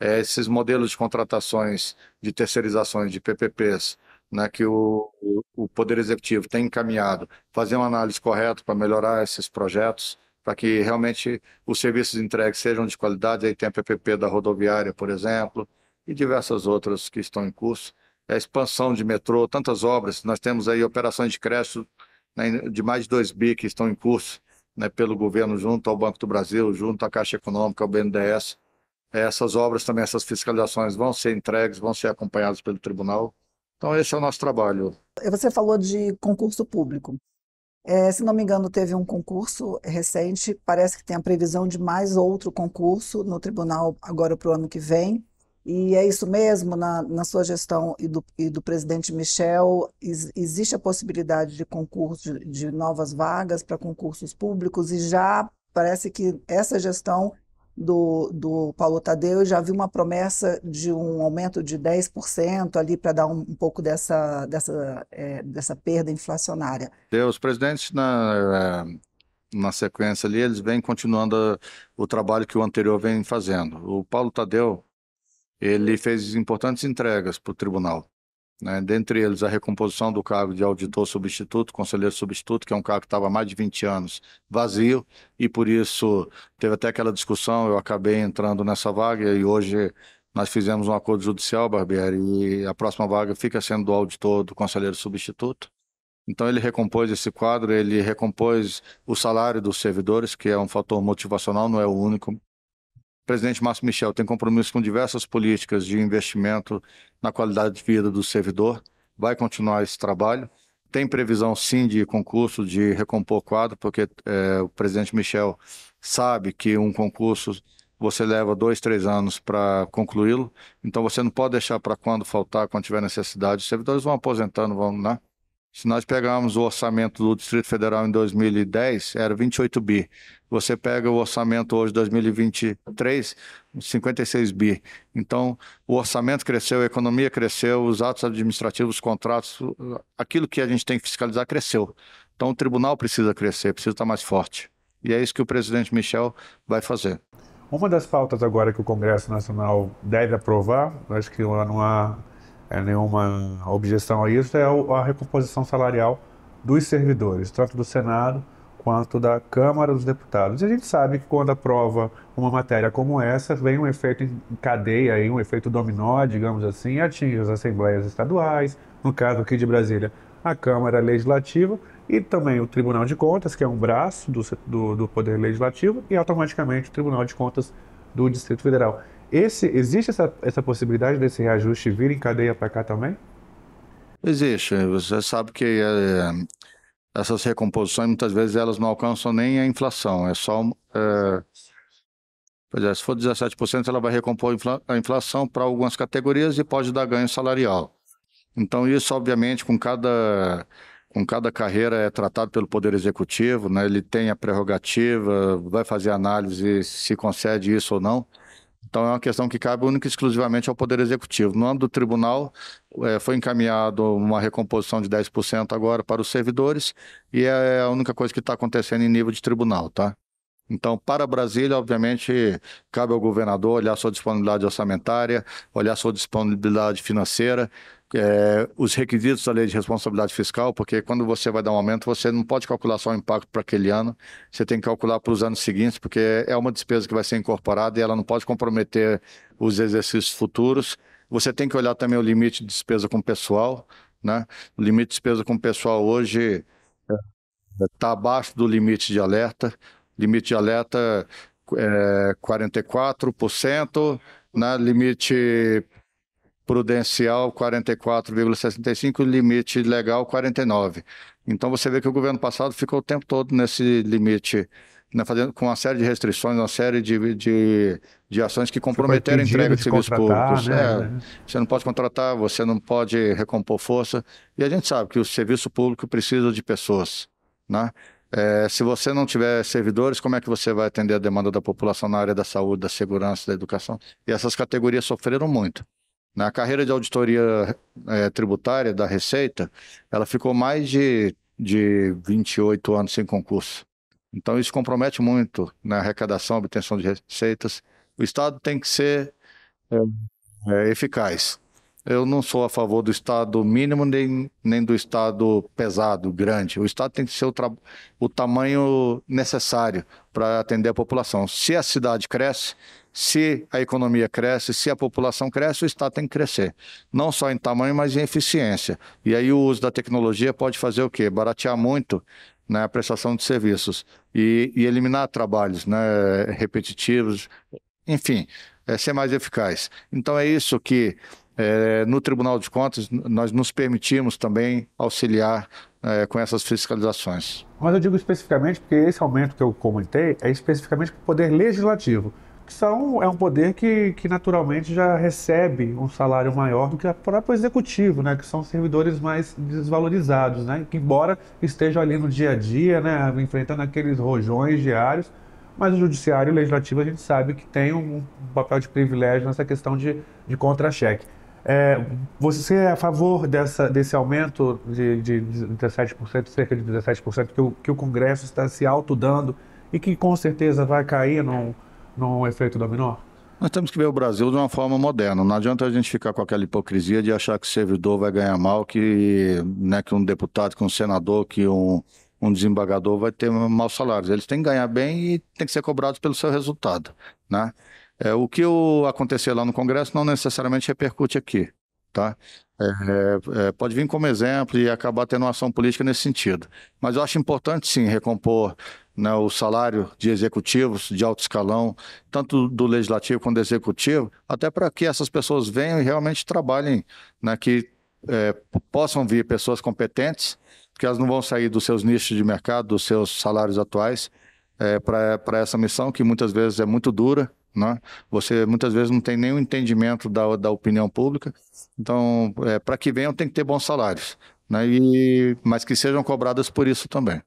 é, esses modelos de contratações de terceirizações de PPPs né, que o, o Poder Executivo tem encaminhado, fazer uma análise correta para melhorar esses projetos, para que realmente os serviços entregues sejam de qualidade. Aí tem a PPP da rodoviária, por exemplo, e diversas outras que estão em curso. É a expansão de metrô, tantas obras. Nós temos aí operações de crédito né, de mais de 2 bi que estão em curso né, pelo governo, junto ao Banco do Brasil, junto à Caixa Econômica, ao BNDES. Essas obras também, essas fiscalizações vão ser entregues, vão ser acompanhadas pelo tribunal. Então, esse é o nosso trabalho. Você falou de concurso público. É, se não me engano, teve um concurso recente, parece que tem a previsão de mais outro concurso no tribunal agora para o ano que vem. E é isso mesmo, na, na sua gestão e do, e do presidente Michel, is, existe a possibilidade de concurso, de, de novas vagas para concursos públicos, e já parece que essa gestão do, do Paulo Tadeu, eu já vi uma promessa de um aumento de 10% ali para dar um, um, pouco dessa, dessa, é, dessa perda inflacionária. Os presidentes na, é, na sequência ali, eles vêm continuando o trabalho que o anterior vem fazendo. O Paulo Tadeu, ele fez importantes entregas para o tribunal né? dentre eles a recomposição do cargo de auditor substituto, conselheiro substituto, que é um cargo que estava há mais de 20 anos vazio, e por isso teve até aquela discussão, eu acabei entrando nessa vaga e hoje nós fizemos um acordo judicial, Barbieri, e a próxima vaga fica sendo do auditor do conselheiro substituto. Então ele recompôs esse quadro, ele recompôs o salário dos servidores, que é um fator motivacional, não é o único, presidente Márcio Michel tem compromisso com diversas políticas de investimento na qualidade de vida do servidor, vai continuar esse trabalho. Tem previsão, sim, de concurso, de recompor quadro, porque é, o presidente Michel sabe que um concurso você leva dois, três anos para concluí-lo. Então você não pode deixar para quando faltar, quando tiver necessidade. Os servidores vão aposentando, vão, né? Se nós pegarmos o orçamento do Distrito Federal em 2010, era 28 bi. Você pega o orçamento hoje, 2023, 56 bi. Então, o orçamento cresceu, a economia cresceu, os atos administrativos, os contratos, aquilo que a gente tem que fiscalizar cresceu. Então, o tribunal precisa crescer, precisa estar mais forte. E é isso que o presidente Michel vai fazer. Uma das pautas agora que o Congresso Nacional deve aprovar, acho que não há é, nenhuma objeção a isso, é a recomposição salarial dos servidores, tanto do Senado quanto da Câmara dos Deputados. E a gente sabe que quando aprova uma matéria como essa, vem um efeito em cadeia, um efeito dominó, digamos assim, e atinge as assembleias estaduais, no caso aqui de Brasília, a Câmara Legislativa e também o Tribunal de Contas, que é um braço do, do, do Poder Legislativo, e automaticamente o Tribunal de Contas do Distrito Federal. Esse, existe essa, essa possibilidade desse reajuste vir em cadeia para cá também? Existe. Você sabe que é, essas recomposições muitas vezes elas não alcançam nem a inflação. É só. É, pois é, se for 17%, ela vai recompor a inflação para algumas categorias e pode dar ganho salarial. Então, isso, obviamente, com cada com cada carreira é tratado pelo Poder Executivo, né? ele tem a prerrogativa, vai fazer análise se concede isso ou não. Então, é uma questão que cabe única e exclusivamente ao Poder Executivo. No âmbito do tribunal, é, foi encaminhado uma recomposição de 10% agora para os servidores e é a única coisa que está acontecendo em nível de tribunal, tá? Então, para Brasília, obviamente, cabe ao governador olhar sua disponibilidade orçamentária, olhar sua disponibilidade financeira, é, os requisitos da lei de responsabilidade fiscal, porque quando você vai dar um aumento, você não pode calcular só o impacto para aquele ano, você tem que calcular para os anos seguintes, porque é uma despesa que vai ser incorporada e ela não pode comprometer os exercícios futuros. Você tem que olhar também o limite de despesa com pessoal, né? O limite de despesa com pessoal hoje está é, abaixo do limite de alerta, limite de alerta é 44%, né? limite prudencial 44,65, limite legal 49. Então você vê que o governo passado ficou o tempo todo nesse limite, né, fazendo, com uma série de restrições, uma série de, de, de ações que comprometeram a entrega de, serviços públicos. Né? É, você não pode contratar, você não pode recompor força. E a gente sabe que o serviço público precisa de pessoas. Né? É, se você não tiver servidores, como é que você vai atender a demanda da população na área da saúde, da segurança, da educação? E essas categorias sofreram muito. Na carreira de auditoria é, tributária da Receita, ela ficou mais de, de 28 anos sem concurso. Então, isso compromete muito na né, arrecadação, obtenção de receitas. O Estado tem que ser é, é, eficaz. Eu não sou a favor do Estado mínimo nem, nem do Estado pesado, grande. O Estado tem que ser o, o tamanho necessário para atender a população. Se a cidade cresce, se a economia cresce, se a população cresce, o Estado tem que crescer. Não só em tamanho, mas em eficiência. E aí o uso da tecnologia pode fazer o quê? Baratear muito né, a prestação de serviços e, e eliminar trabalhos né, repetitivos, enfim, é ser mais eficaz. Então é isso que é, no Tribunal de Contas nós nos permitimos também auxiliar é, com essas fiscalizações. Mas eu digo especificamente porque esse aumento que eu comentei é especificamente para o Poder Legislativo que são, é um poder que, que naturalmente já recebe um salário maior do que o próprio executivo, né, que são servidores mais desvalorizados, né, que embora estejam ali no dia a dia, né, enfrentando aqueles rojões diários, mas o judiciário e o legislativo a gente sabe que tem um papel de privilégio nessa questão de, de contra-cheque. É, você é a favor dessa, desse aumento de, de 17%, cerca de 17% que o, que o Congresso está se autodando e que com certeza vai cair num... No num efeito dominó? Nós temos que ver o Brasil de uma forma moderna. Não adianta a gente ficar com aquela hipocrisia de achar que o servidor vai ganhar mal, que, né, que um deputado, que um senador, que um, um desembargador vai ter maus salários. Eles têm que ganhar bem e têm que ser cobrados pelo seu resultado. Né? É, o que aconteceu acontecer lá no Congresso não necessariamente repercute aqui. Tá? É, é, é, pode vir como exemplo e acabar tendo uma ação política nesse sentido. Mas eu acho importante, sim, recompor né, o salário de executivos de alto escalão, tanto do legislativo quanto do executivo, até para que essas pessoas venham e realmente trabalhem, né, que é, possam vir pessoas competentes, que elas não vão sair dos seus nichos de mercado, dos seus salários atuais, é, para essa missão que muitas vezes é muito dura. Né? Você muitas vezes não tem nenhum entendimento da, da opinião pública. Então, é, para que venham, tem que ter bons salários, né? e, mas que sejam cobradas por isso também.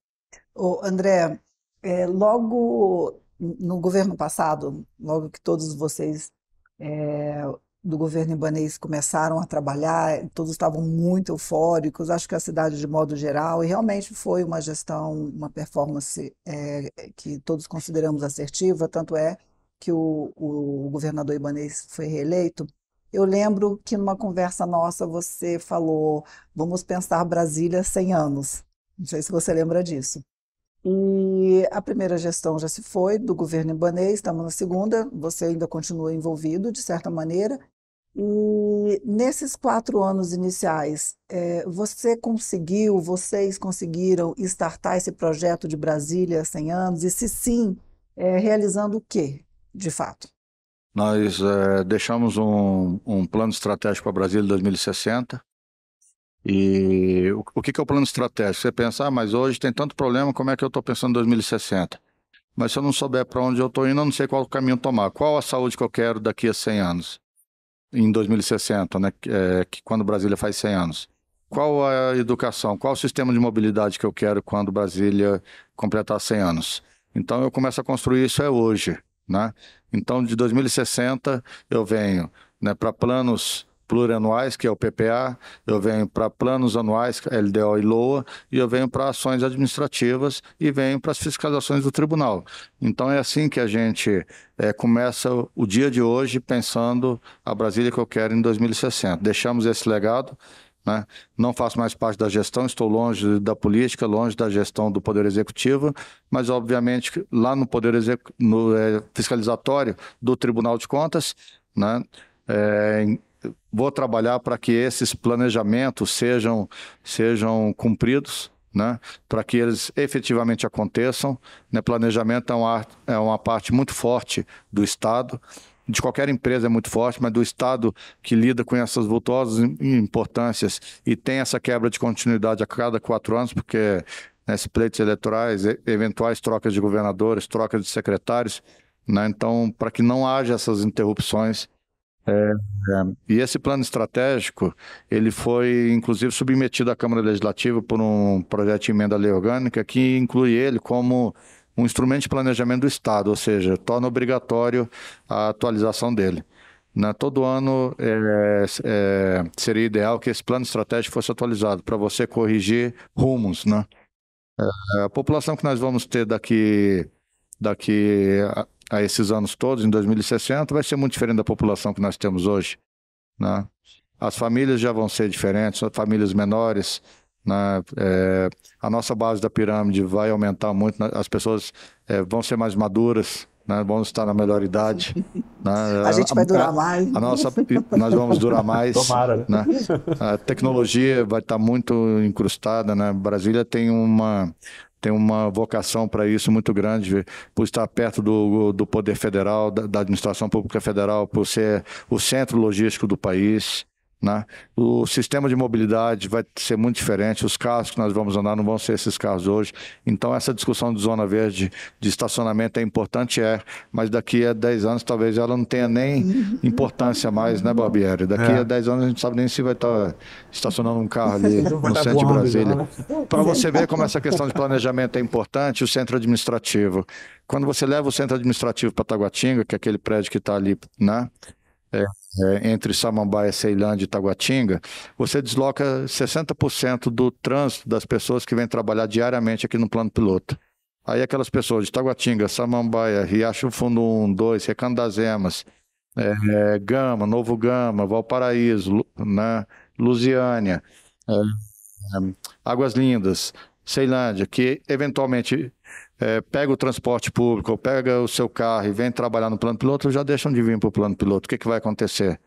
Ô, André, é, logo no governo passado, logo que todos vocês é, do governo ibanês começaram a trabalhar, todos estavam muito eufóricos, acho que a cidade de modo geral, e realmente foi uma gestão, uma performance é, que todos consideramos assertiva, tanto é que o, o governador ibanês foi reeleito. Eu lembro que numa conversa nossa você falou: vamos pensar Brasília 100 anos. Não sei se você lembra disso. E a primeira gestão já se foi, do governo ibanês, estamos na segunda, você ainda continua envolvido, de certa maneira. E nesses quatro anos iniciais, é, você conseguiu, vocês conseguiram startar esse projeto de Brasília 100 anos? E se sim, é, realizando o que, de fato? Nós é, deixamos um, um plano estratégico para Brasília 2060, e o, o que, que é o plano estratégico? Você pensar, ah, mas hoje tem tanto problema, como é que eu estou pensando em 2060? Mas se eu não souber para onde eu estou indo, eu não sei qual caminho tomar. Qual a saúde que eu quero daqui a 100 anos? Em 2060, né? É, que quando Brasília faz 100 anos. Qual a educação? Qual o sistema de mobilidade que eu quero quando Brasília completar 100 anos? Então eu começo a construir isso é hoje, né? Então de 2060 eu venho, né, para planos plurianuais, que é o PPA, eu venho para planos anuais, LDO e LOA, e eu venho para ações administrativas e venho para as fiscalizações do tribunal. Então é assim que a gente é, começa o dia de hoje pensando a Brasília que eu quero em 2060. Deixamos esse legado. Né? Não faço mais parte da gestão, estou longe da política, longe da gestão do Poder Executivo, mas obviamente lá no Poder no, é, Fiscalizatório do Tribunal de Contas, né? É, vou trabalhar para que esses planejamentos sejam, sejam cumpridos, né? para que eles efetivamente aconteçam. Né? Planejamento é uma, é uma parte muito forte do Estado, de qualquer empresa é muito forte, mas do Estado que lida com essas vultuosas importâncias e tem essa quebra de continuidade a cada quatro anos, porque nesses né, pleitos eleitorais, eventuais trocas de governadores, trocas de secretários, né? então, para que não haja essas interrupções é, é, e esse plano estratégico, ele foi inclusive submetido à Câmara Legislativa por um projeto de emenda à lei orgânica que inclui ele como um instrumento de planejamento do Estado, ou seja, torna obrigatório a atualização dele. Na, né, todo ano é, é, seria ideal que esse plano estratégico fosse atualizado para você corrigir rumos. Né? É, a população que nós vamos ter daqui, daqui a esses anos todos, em 2060, vai ser muito diferente da população que nós temos hoje. Né? As famílias já vão ser diferentes, famílias menores, né? É, a nossa base da pirâmide vai aumentar muito, né? as pessoas é, vão ser mais maduras, né? vão estar na melhor idade. (laughs) Né? A gente vai a, durar mais. A nossa, nós vamos durar mais. Tomara. Né? né? A tecnologia vai estar muito incrustada. Né? Brasília tem uma, tem uma vocação para isso muito grande, por estar perto do, do Poder Federal, da, da Administração Pública Federal, por ser o centro logístico do país. Né? O sistema de mobilidade vai ser muito diferente, os carros que nós vamos andar não vão ser esses carros hoje. Então, essa discussão de zona verde, de estacionamento, é importante, é, mas daqui a 10 anos talvez ela não tenha nem uhum. importância mais, né, Barbieri? Daqui é. a 10 anos a gente sabe nem se vai estar tá estacionando um carro ali no centro de Brasília. Né? Para você ver como essa questão de planejamento é importante, o centro administrativo. Quando você leva o centro administrativo para Taguatinga, que é aquele prédio que está ali, né? É, é, entre Samambaia, Ceilândia e Taguatinga, você desloca 60% do trânsito das pessoas que vêm trabalhar diariamente aqui no plano piloto. Aí aquelas pessoas de Taguatinga, Samambaia, Riacho Fundo 1, 2, Recanto é, é, Gama, Novo Gama, Valparaíso, né, Lusiânia, é, é, Águas Lindas, Ceilândia, que eventualmente é, pega o transporte público, pega o seu carro e vem trabalhar no plano piloto, já deixam de vir para o plano piloto. O que, que vai acontecer?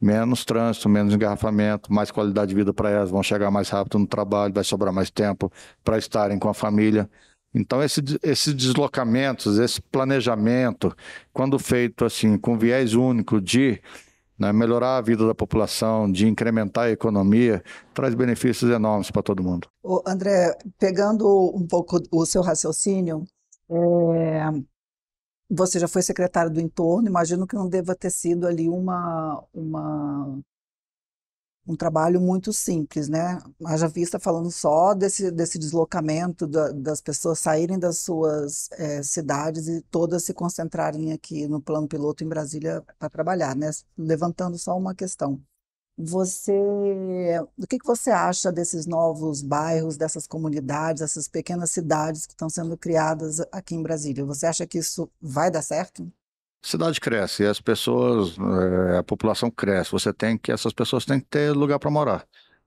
Menos trânsito, menos engarrafamento, mais qualidade de vida para elas, vão chegar mais rápido no trabalho, vai sobrar mais tempo para estarem com a família. Então, esse, esses deslocamentos, esse planejamento, quando feito assim, com viés único de né, melhorar a vida da população, de incrementar a economia, traz benefícios enormes para todo mundo. André, pegando um pouco o seu raciocínio, é, você já foi secretário do entorno, imagino que não deva ter sido ali uma, uma um trabalho muito simples, né? Haja vista falando só desse, desse deslocamento da, das pessoas saírem das suas é, cidades e todas se concentrarem aqui no plano piloto em Brasília para trabalhar, né? Levantando só uma questão. Você, o que, que você acha desses novos bairros, dessas comunidades, dessas pequenas cidades que estão sendo criadas aqui em Brasília? Você acha que isso vai dar certo? cidade cresce, e as pessoas, eh, a população cresce, você tem que, essas pessoas têm que ter lugar para morar,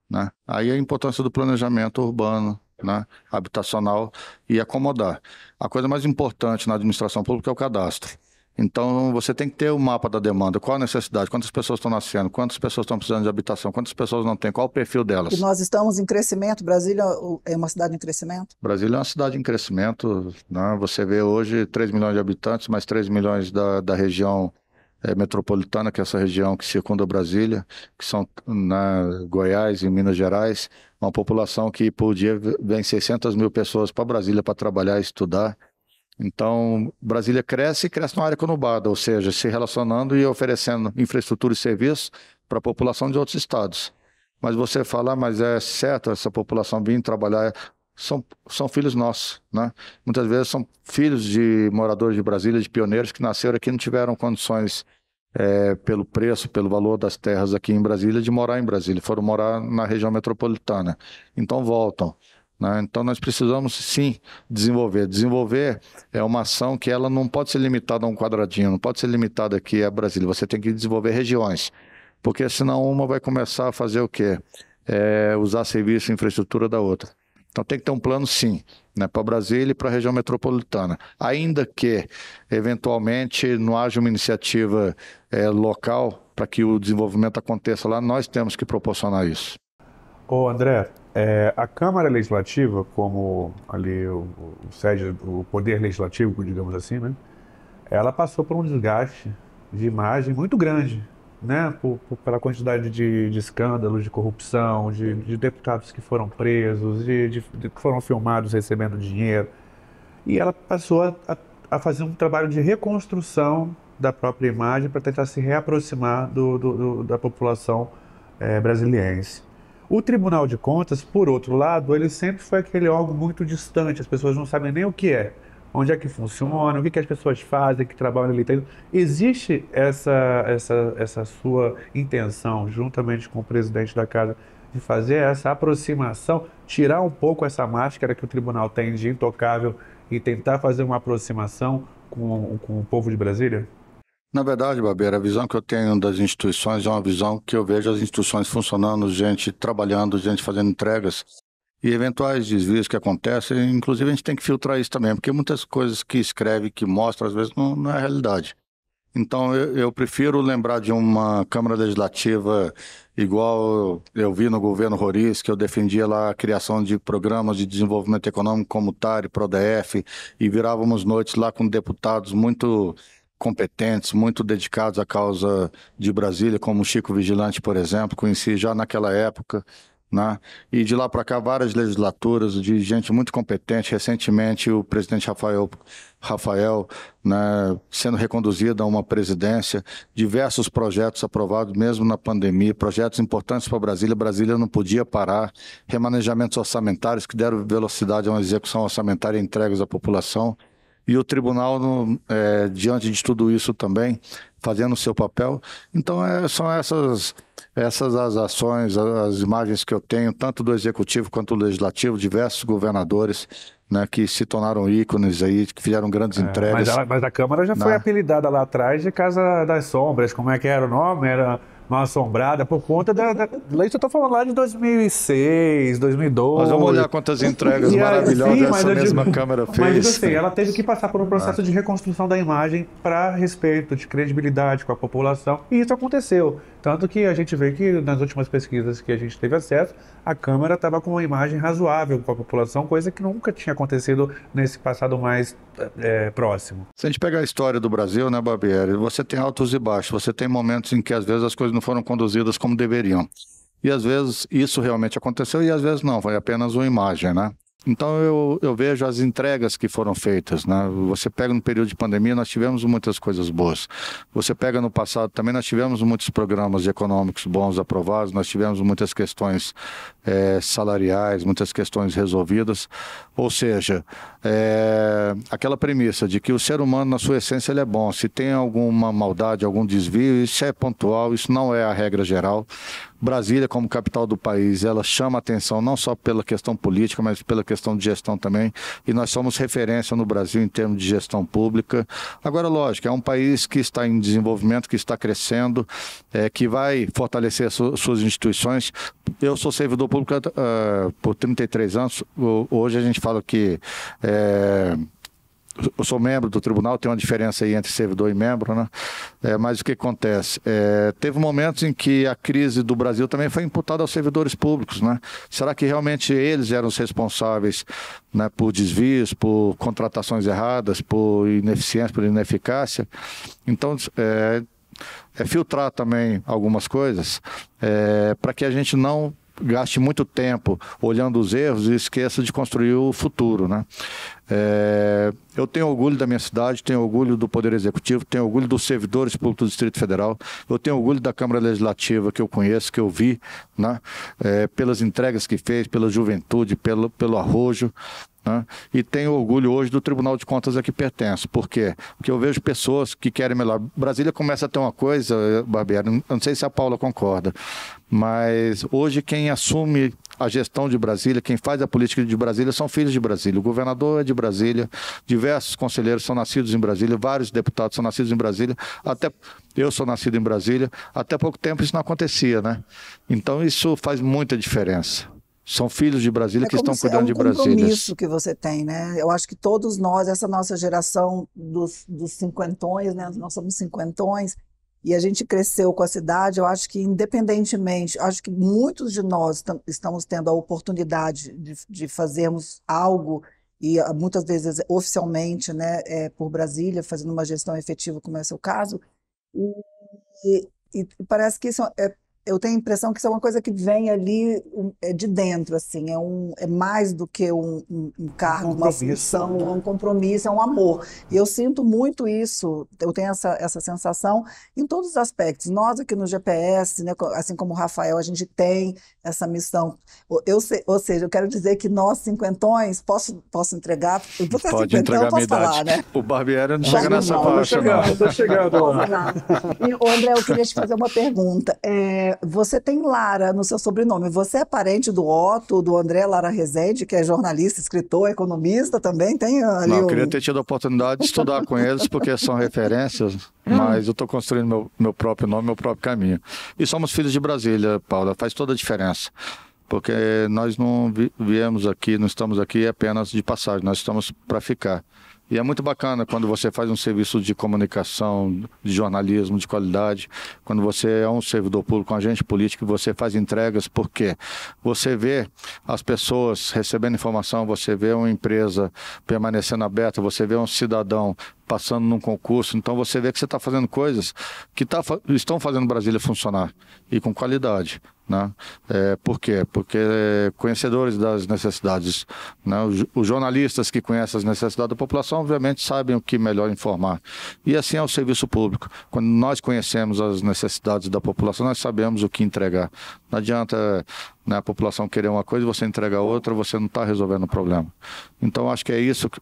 né? Aí a importância do planejamento urbano, né? habitacional e acomodar. A coisa mais importante na administração pública é o cadastro. Então, você tem que ter o um mapa da demanda, qual a necessidade, quantas pessoas estão nascendo, quantas pessoas estão precisando de habitação, quantas pessoas não têm, qual o perfil delas. E nós estamos em crescimento, Brasília é uma cidade em crescimento? Brasília é uma cidade em crescimento, né? você vê hoje 3 milhões de habitantes, mais 3 milhões da, da região é, metropolitana, que é essa região que circunda Brasília, que são na né, Goiás e Minas Gerais, uma população que por dia vem 600 mil pessoas para Brasília para trabalhar e estudar, então, Brasília cresce e cresce numa área conurbada, ou seja, se relacionando e oferecendo infraestrutura e serviços para a população de outros estados. Mas você fala, ah, mas é certo essa população vir trabalhar, são, são filhos nossos, né? Muitas vezes são filhos de moradores de Brasília, de pioneiros que nasceram aqui e não tiveram condições, é, pelo preço, pelo valor das terras aqui em Brasília, de morar em Brasília, foram morar na região metropolitana. Então voltam. Né? Então nós precisamos sim desenvolver. Desenvolver é uma ação que ela não pode ser limitada a um quadradinho, não pode ser limitada aqui a Brasília. Você tem que desenvolver regiões, porque senão uma vai começar a fazer o quê? É usar serviço e infraestrutura da outra. Então tem que ter um plano sim, né, para Brasília e para a região metropolitana. Ainda que, eventualmente, não haja uma iniciativa é, local para que o desenvolvimento aconteça lá, nós temos que proporcionar isso. Ô André, é, a Câmara Legislativa, como ali o, sede, o poder legislativo, digamos assim, né? Ela passou por um desgaste de imagem muito grande, né? Por, por, pela quantidade de, de, escândalos, de corrupção, de, de deputados que foram presos, de, que foram filmados recebendo dinheiro. E ela passou a, a, a, fazer um trabalho de reconstrução da própria imagem para tentar se reaproximar do, do, do, da população é, brasiliense. O Tribunal de Contas, por outro lado, ele sempre foi aquele órgão muito distante, as pessoas não sabem nem o que é, onde é que funciona, o que, que as pessoas fazem, que trabalham ali. Tá Existe essa, essa, essa sua intenção, juntamente com o presidente da casa, de fazer essa aproximação, tirar um pouco essa máscara que o tribunal tem de intocável e tentar fazer uma aproximação com, com o povo de Brasília? Na verdade, Babeira, a visão que eu tenho das instituições é uma visão que eu vejo as instituições funcionando, gente trabalhando, gente fazendo entregas. E eventuais desvios que acontecem, inclusive a gente tem que filtrar isso também, porque muitas coisas que escreve, que mostra, às vezes não, não é a realidade. Então eu, eu, prefiro lembrar de uma Câmara Legislativa igual eu vi no governo Roriz, que eu defendia lá a criação de programas de desenvolvimento econômico como TARI, PRODEF, e virávamos noites lá com deputados muito competentes, muito dedicados à causa de Brasília, como o Chico Vigilante, por exemplo, conheci já naquela época. Né? E de lá para cá, várias legislaturas de gente muito competente. Recentemente, o presidente Rafael, Rafael né, sendo reconduzido a uma presidência, diversos projetos aprovados, mesmo na pandemia, projetos importantes para Brasília. Brasília não podia parar, remanejamentos orçamentários que deram velocidade a uma execução orçamentária e entregas à população e o tribunal, no, é, diante de tudo isso também, fazendo o seu papel. Então, é, são essas, essas as ações, as, imagens que eu tenho, tanto do executivo quanto do legislativo, diversos governadores. Né, que se tornaram ícones aí, que fizeram grandes é, entregas. Mas a, mas a Câmara já né? foi apelidada lá atrás de Casa das Sombras, como é que era o nome? Era mal assombrada por conta da, da eu estou falando lá de 2006, 2012. Mas vamos olhar quantas entregas maravilhosas sim, essa mesma digo, câmera fez. Mas assim, ela teve que passar por um processo ah. de reconstrução da imagem para respeito, de credibilidade com a população, e isso aconteceu. Tanto que a gente vê que nas últimas pesquisas que a gente teve acesso, a Câmara estava com uma imagem razoável com a população, coisa que nunca tinha acontecido nesse passado mais é, próximo. Se a gente pegar a história do Brasil, né, Barbieri, você tem altos e baixos, você tem momentos em que às vezes as coisas não foram conduzidas como deveriam. E às vezes isso realmente aconteceu e às vezes não, foi apenas uma imagem, né? Então eu, eu vejo as entregas que foram feitas, né? Você pega no período de pandemia, nós tivemos muitas coisas boas. Você pega no passado também, nós tivemos muitos programas econômicos bons aprovados, nós tivemos muitas questões é, salariais, muitas questões resolvidas. Ou seja, é, aquela premissa de que o ser humano, na sua essência, ele é bom. Se tem alguma maldade, algum desvio, isso é pontual, isso não é a regra geral. Brasília, como capital do país, ela chama atenção não só pela questão política, mas pela questão de gestão também. E nós somos referência no Brasil em termos de gestão pública. Agora, lógico, é um país que está em desenvolvimento, que está crescendo, é, que vai fortalecer su suas instituições. Eu sou servidor público uh, por 33 anos. Hoje a gente fala que. É, é, eu sou membro do tribunal, tem uma diferença aí entre servidor e membro, né? É, mas o que acontece? É, teve momentos em que a crise do Brasil também foi imputada aos servidores públicos, né? Será que realmente eles eram os responsáveis né, por desvios, por contratações erradas, por ineficiência, por ineficácia? Então, é, é filtrar também algumas coisas é, para que a gente não gaste muito tempo olhando os erros e esqueça de construir o futuro, né? É, eu tenho orgulho da minha cidade, tenho orgulho do Poder Executivo, tenho orgulho dos servidores públicos do Distrito Federal, eu tenho orgulho da Câmara Legislativa que eu conheço, que eu vi, né? É, pelas entregas que fez, pela juventude, pelo, pelo arrojo. Né? E tenho orgulho hoje do Tribunal de Contas a que pertenço. Por quê? Porque eu vejo pessoas que querem melhor. Brasília começa a ter uma coisa, eh, Barbeiro, não, não sei se a Paula concorda, mas hoje quem assume a gestão de Brasília, quem faz a política de Brasília são filhos de Brasília. O governador é de Brasília, diversos conselheiros são nascidos em Brasília, vários deputados são nascidos em Brasília, até eu sou nascido em Brasília, até pouco tempo isso não acontecia, né? Então isso faz muita diferença. São filhos de Brasília é que estão cuidando é de Brasília. É um compromisso que você tem, né? Eu acho que todos nós, essa nossa geração dos, dos cinquentões, né? Nós somos cinquentões e a gente cresceu com a cidade. Eu acho que, independentemente, acho que muitos de nós estamos tendo a oportunidade de, de fazermos algo e ah, muitas vezes oficialmente, né, é, por Brasília, fazendo uma gestão efetiva, como é o seu caso. E, e, e parece que isso é eu tenho a impressão que isso é uma coisa que vem ali é de dentro, assim, é, um, é mais do que um, um, um cargo, uma função, né? um compromisso, é um amor. E eu sinto muito isso, eu tenho essa, essa sensação em todos os aspectos. Nós aqui no GPS, né, assim como o Rafael, a gente tem essa missão. Eu, ou seja, eu quero dizer que nós, cinquentões, posso, posso entregar, eu Pode entregar posso falar, né? O Barbieri não chega nessa parte. faixa, não. Estou chegando, estou (laughs) Não. E, André, eu queria te fazer uma pergunta. É, você tem Lara no seu sobrenome. Você é parente do Otto, do André Lara Rezende, que é jornalista, escritor, economista também? Tem ali. Não, um... queria ter tido a oportunidade de estudar com eles, porque são (laughs) referências, hum. mas eu estou construindo meu, meu próprio nome, meu próprio caminho. E somos filhos de Brasília, Paula, faz toda a diferença. Porque nós não viemos aqui, não estamos aqui apenas de passagem, nós estamos para ficar. E é muito bacana quando você faz um serviço de comunicação, de jornalismo de qualidade, quando você é um servidor público, um agente político, você faz entregas, porque você vê as pessoas recebendo informação, você vê uma empresa permanecendo aberta, você vê um cidadão passando num concurso. Então você vê que você está fazendo coisas que tá, estão fazendo Brasília funcionar e com qualidade. Né? É, por quê? Porque é, conhecedores das necessidades, né? os, jornalistas que conhecem as necessidades da população, obviamente, sabem o que melhor informar. E assim é o serviço público. Quando nós conhecemos as necessidades da população, nós sabemos o que entregar. Não adianta né, a população querer uma coisa e você entregar outra, você não está resolvendo o problema. Então, acho que é isso. Que,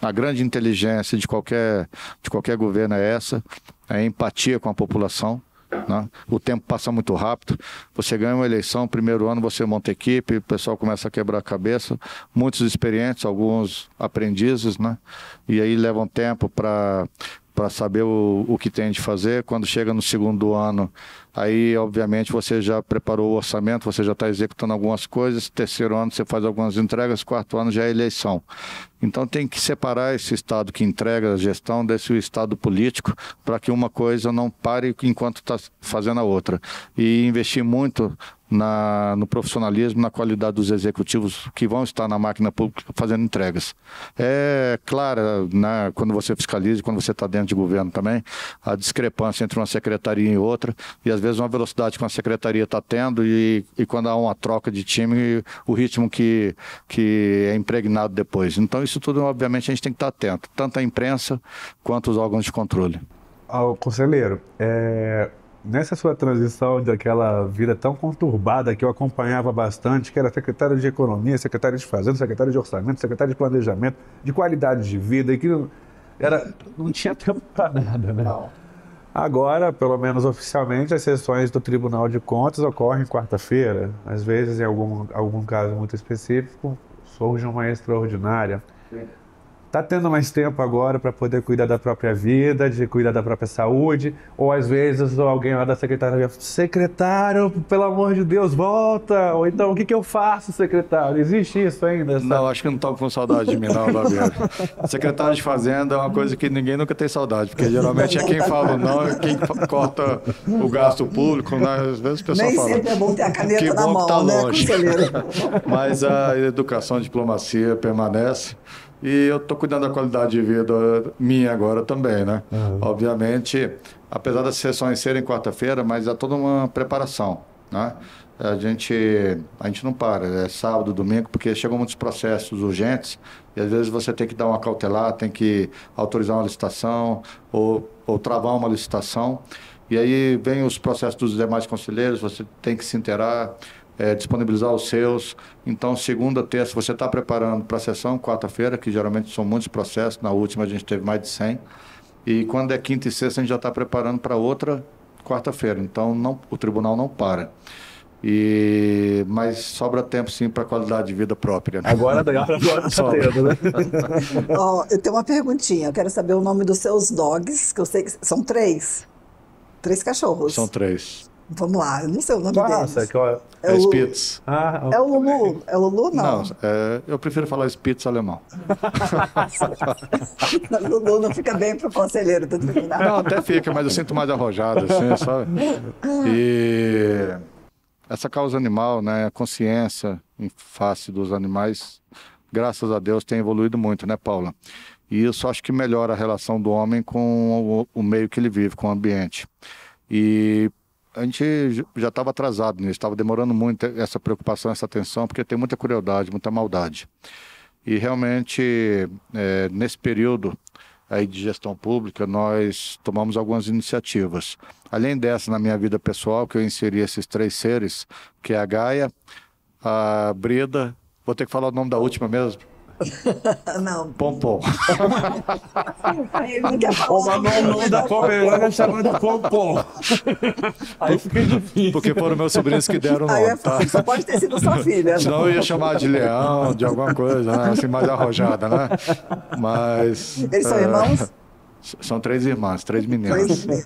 a grande inteligência de qualquer, de qualquer governo é essa, é empatia com a população né? O tempo passa muito rápido. Você ganha uma eleição, primeiro ano você monta equipe, o pessoal começa a quebrar a cabeça. Muitos experientes, alguns aprendizes, né? E aí levam tempo para para saber o, o que tem de fazer. Quando chega no segundo ano, Aí, obviamente, você já preparou o orçamento, você já está executando algumas coisas. Terceiro ano, você faz algumas entregas. Quarto ano, já é eleição. Então, tem que separar esse Estado que entrega a gestão desse Estado político para que uma coisa não pare enquanto está fazendo a outra. E investir muito na, no profissionalismo, na qualidade dos executivos que vão estar na máquina pública fazendo entregas. É clara, né, quando você fiscaliza, quando você está dentro de governo também, a discrepância entre uma secretaria e outra e as vezes uma velocidade que uma secretaria está tendo e, e quando há uma troca de time, o ritmo que, que é impregnado depois. Então, isso tudo, obviamente, a gente tem que estar tá atento, tanto a imprensa quanto os órgãos de controle. Ao conselheiro, é, nessa sua transição daquela vida tão conturbada que eu acompanhava bastante, que era secretário de Economia, secretário de Fazenda, secretário de Orçamento, secretário de Planejamento, de qualidade de vida, e que era, não tinha tempo para nada, né? Não. Agora, pelo menos oficialmente, as sessões do Tribunal de Contas ocorrem quarta-feira. Às vezes, em algum, algum caso muito específico, surge uma extraordinária está tendo mais tempo agora para poder cuidar da própria vida, de cuidar da própria saúde, ou às vezes alguém lá da secretaria, secretário, pelo amor de Deus, volta! Ou então, o que, que eu faço, secretário? Existe isso ainda? Sabe? Não, acho que não estou com saudade de mim, não, (laughs) secretário de Fazenda é uma coisa que ninguém nunca tem saudade, porque geralmente é quem fala não, é quem corta o gasto público, né? às vezes o pessoal Nem fala. sempre é bom ter a caneta que na mão, que tá né, conselheiro. (laughs) Mas a educação, a diplomacia permanece. E eu estou cuidando da qualidade de vida minha agora também, né? Uhum. Obviamente, apesar das sessões serem quarta-feira, mas há é toda uma preparação, né? A gente, a gente não para, é sábado, domingo, porque chegam muitos processos urgentes e às vezes você tem que dar uma cautelar, tem que autorizar uma licitação ou, ou travar uma licitação. E aí vem os processos dos demais conselheiros, você tem que se inteirar é, disponibilizar os seus. Então, segunda, terça, você está preparando para a sessão, quarta-feira, que geralmente são muitos processos, na última a gente teve mais de 100. E quando é quinta e sexta, a gente já está preparando para outra quarta-feira. Então, não, o tribunal não para. E, mas sobra tempo sim para qualidade de vida própria. Né? Agora, (laughs) agora, agora tá sobra. Tendo, né? oh, (laughs) eu tenho uma perguntinha. Eu quero saber o nome dos seus dogs, que eu sei que são três. Três cachorros. São três. Vamos lá, eu não sei o nome Nossa, deles. É que, ó, é, é Spitz. O, ah, é o Lulu, é o Lulu não. Não, é, eu prefiro falar Spitz alemão. (laughs) Lulu não fica bem pro conselheiro do tribunal. Não, até fica, mas eu sinto mais arrojado, assim, sabe? E essa causa animal, né, a consciência em face dos animais, graças a Deus tem evoluído muito, né, Paula? E isso acho que melhora a relação do homem com o, o meio que ele vive, com o ambiente. E a gente já estava atrasado nisso, estava demorando muito essa preocupação, essa atenção, porque tem muita crueldade, muita maldade. E realmente, é, nesse período aí de gestão pública, nós tomamos algumas iniciativas. Além dessa, na minha vida pessoal, que eu inseri esses três seres, que é a Gaia, a Breda, vou ter que falar o nome da última mesmo, (laughs) Não. Pompom. Ele não quer falar. O nome da Pomerânia é chamando de Pompom. Aí fica difícil. Porque foram meus sobrinhos que deram nome. Aí é tá? Só pode ter sido sua filha. Senão não. eu ia chamar de leão, de alguma coisa, né? assim, mais arrojada, né? Mas... Eles são é, irmãos? São três irmãs, três meninas. (laughs)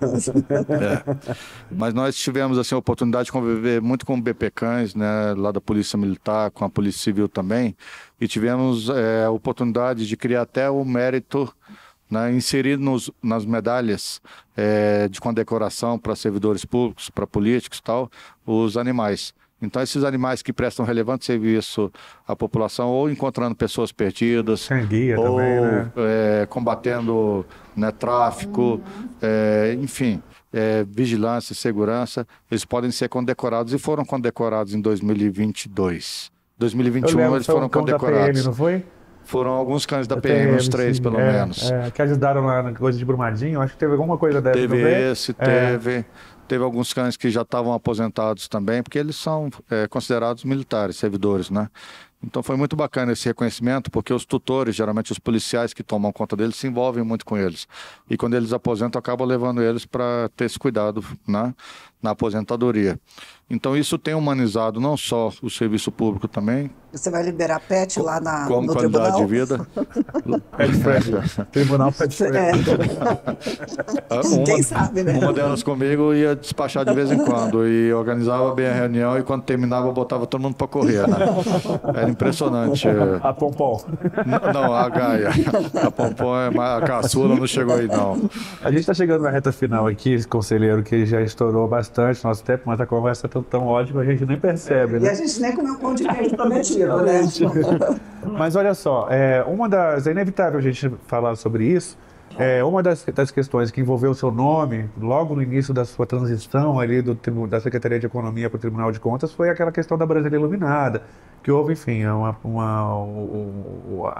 É. Mas nós tivemos assim, a oportunidade de conviver muito com o BPCãs, né, lá da Polícia Militar, com a Polícia Civil também, e tivemos é, a oportunidade de criar até o mérito né, inserido nos, nas medalhas é, de condecoração para servidores públicos, para políticos e tal, os animais. Então, esses animais que prestam relevante serviço à população, ou encontrando pessoas perdidas, ou também, né? é, combatendo né, tráfico, é, enfim, é, vigilância e segurança, eles podem ser condecorados e foram condecorados em 2022. 2021 eles foram condecorados. PM, não foi? Foram alguns cães da, PM, PM, três sim, pelo é, menos. É, que ajudaram lá na coisa de Brumadinho, acho que teve alguma coisa dessa teve também. Esse, é. teve esse, teve. Teve alguns cães que já estavam aposentados também, porque eles são é, considerados militares, servidores, né? Então foi muito bacana esse reconhecimento, porque os tutores, geralmente os policiais que tomam conta deles, se envolvem muito com eles. E quando eles aposentam, acabam levando eles para ter esse cuidado, né? na aposentadoria. Então isso tem humanizado não só o serviço público também. Você vai liberar PET lá na como no qualidade tribunal? de vida? (laughs) PET Fresh. Tribunal PET Fresh. É. Ah, (laughs) uma, Quem sabe, né? Uma delas comigo ia despachar de vez em quando e organizava bem a reunião e quando terminava botava todo mundo para correr. Né? Era impressionante. A Pompom. Não, não, a Gaia. A Pompom é mais, a caçula não chegou aí não. A gente está chegando na reta final aqui, conselheiro, que já estourou bastante bastante, nosso tempo, mas a conversa é tão, tão ótima, a gente nem percebe, né? E a gente nem comeu o pão de queijo prometido, né? (laughs) mas olha só, é, uma das... É inevitável a gente falar sobre isso, é, uma das, das questões que envolveu o seu nome, logo no início da sua transição ali do, da Secretaria de Economia para o Tribunal de Contas, foi aquela questão da Brasília Iluminada, que houve, enfim, uma, uma,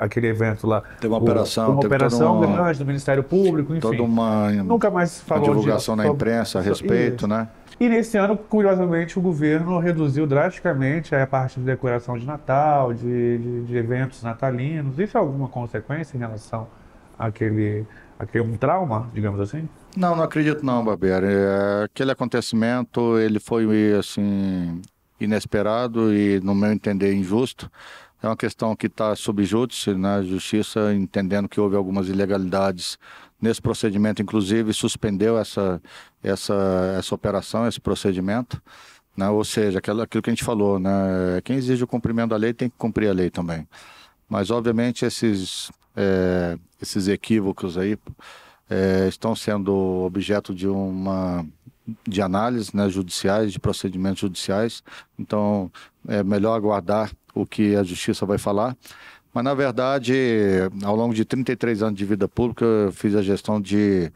aquele evento lá. Teve uma operação. Uma operação uma, grande do Ministério Público, enfim. Toda uma, nunca mais falou uma divulgação de, na então, imprensa a respeito, isso. né? E nesse ano, curiosamente, o governo reduziu drasticamente a parte de decoração de Natal, de, de, de eventos natalinos. Isso é alguma consequência em relação aquele, aquele um trauma, digamos assim? Não, não acredito não, Barbeiro. É, aquele acontecimento, ele foi assim inesperado e, no meu entender, injusto. É uma questão que está sob júdice, né? A justiça, entendendo que houve algumas ilegalidades nesse procedimento, inclusive suspendeu essa, essa, essa operação, esse procedimento. Né? Ou seja, aquilo, aquilo que a gente falou, né? quem exige o cumprimento da lei tem que cumprir a lei também. Mas, obviamente, esses é, esses equívocos aí é, estão sendo objeto de uma de análise né, judiciais, de procedimentos judiciais. Então, é melhor aguardar o que a justiça vai falar. Mas, na verdade, ao longo de 33 anos de vida pública, eu fiz a gestão de,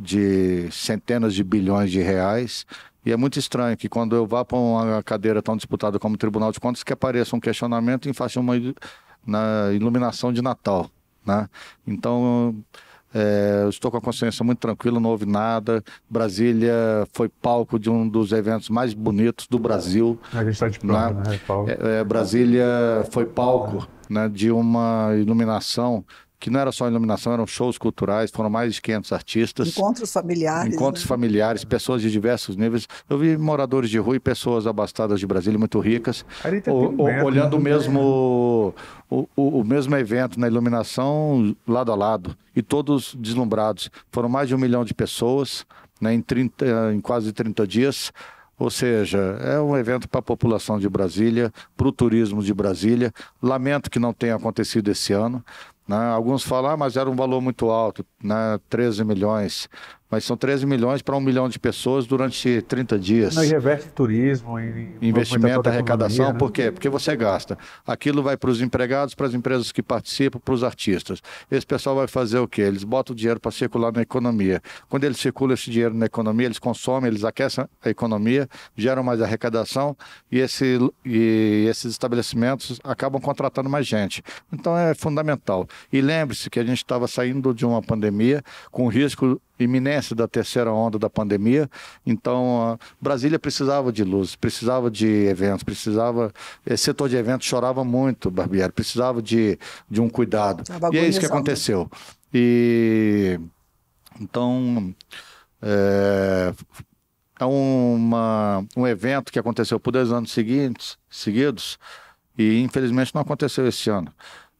de centenas de bilhões de reais. E é muito estranho que quando eu vá para uma cadeira tão disputada como o Tribunal de Contas, que apareça um questionamento em face de uma na iluminação de Natal. Né? Então, é, estou com a consciência muito tranquila, não houve nada. Brasília foi palco de um dos eventos mais bonitos do Brasil. A gente está de né? prova, né? né? É, é, Brasília foi palco né, de uma iluminação que não era só iluminação, eram shows culturais, foram mais de 500 artistas. Encontros familiares. Encontros né? familiares, pessoas de diversos níveis. Eu vi moradores de rua e pessoas abastadas de Brasília, muito ricas, o, o, medo, olhando né? o mesmo, o, o, mesmo evento na iluminação lado a lado, e todos deslumbrados. Foram mais de um milhão de pessoas né, em, 30, em quase 30 dias. Ou seja, é um evento para a população de Brasília, para o turismo de Brasília. Lamento que não tenha acontecido esse ano, né? Alguns falam, ah, mas era um valor muito alto, né? 13 milhões. Mas são 13 milhões para um milhão de pessoas durante 30 dias. Não, e reverte turismo, e investimento, arrecadação. Economia, né? Por quê? Porque você gasta. Aquilo vai para os empregados, para as empresas que participam, para os artistas. Esse pessoal vai fazer o quê? Eles botam o dinheiro para circular na economia. Quando eles circulam esse dinheiro na economia, eles consomem, eles aquecem a economia, geram mais arrecadação e, esse, e esses estabelecimentos acabam contratando mais gente. Então é fundamental. E lembre-se que a gente estava saindo de uma pandemia com risco iminência da terceira onda da pandemia. Então, ah, Brasília precisava de luz, precisava de eventos, precisava. Esse eh, setor de eventos chorava muito, Barbieri, precisava de, de um cuidado. E é isso que aconteceu. E. Então. É, é uma, um evento que aconteceu por dois anos seguintes, seguidos e infelizmente não aconteceu esse ano.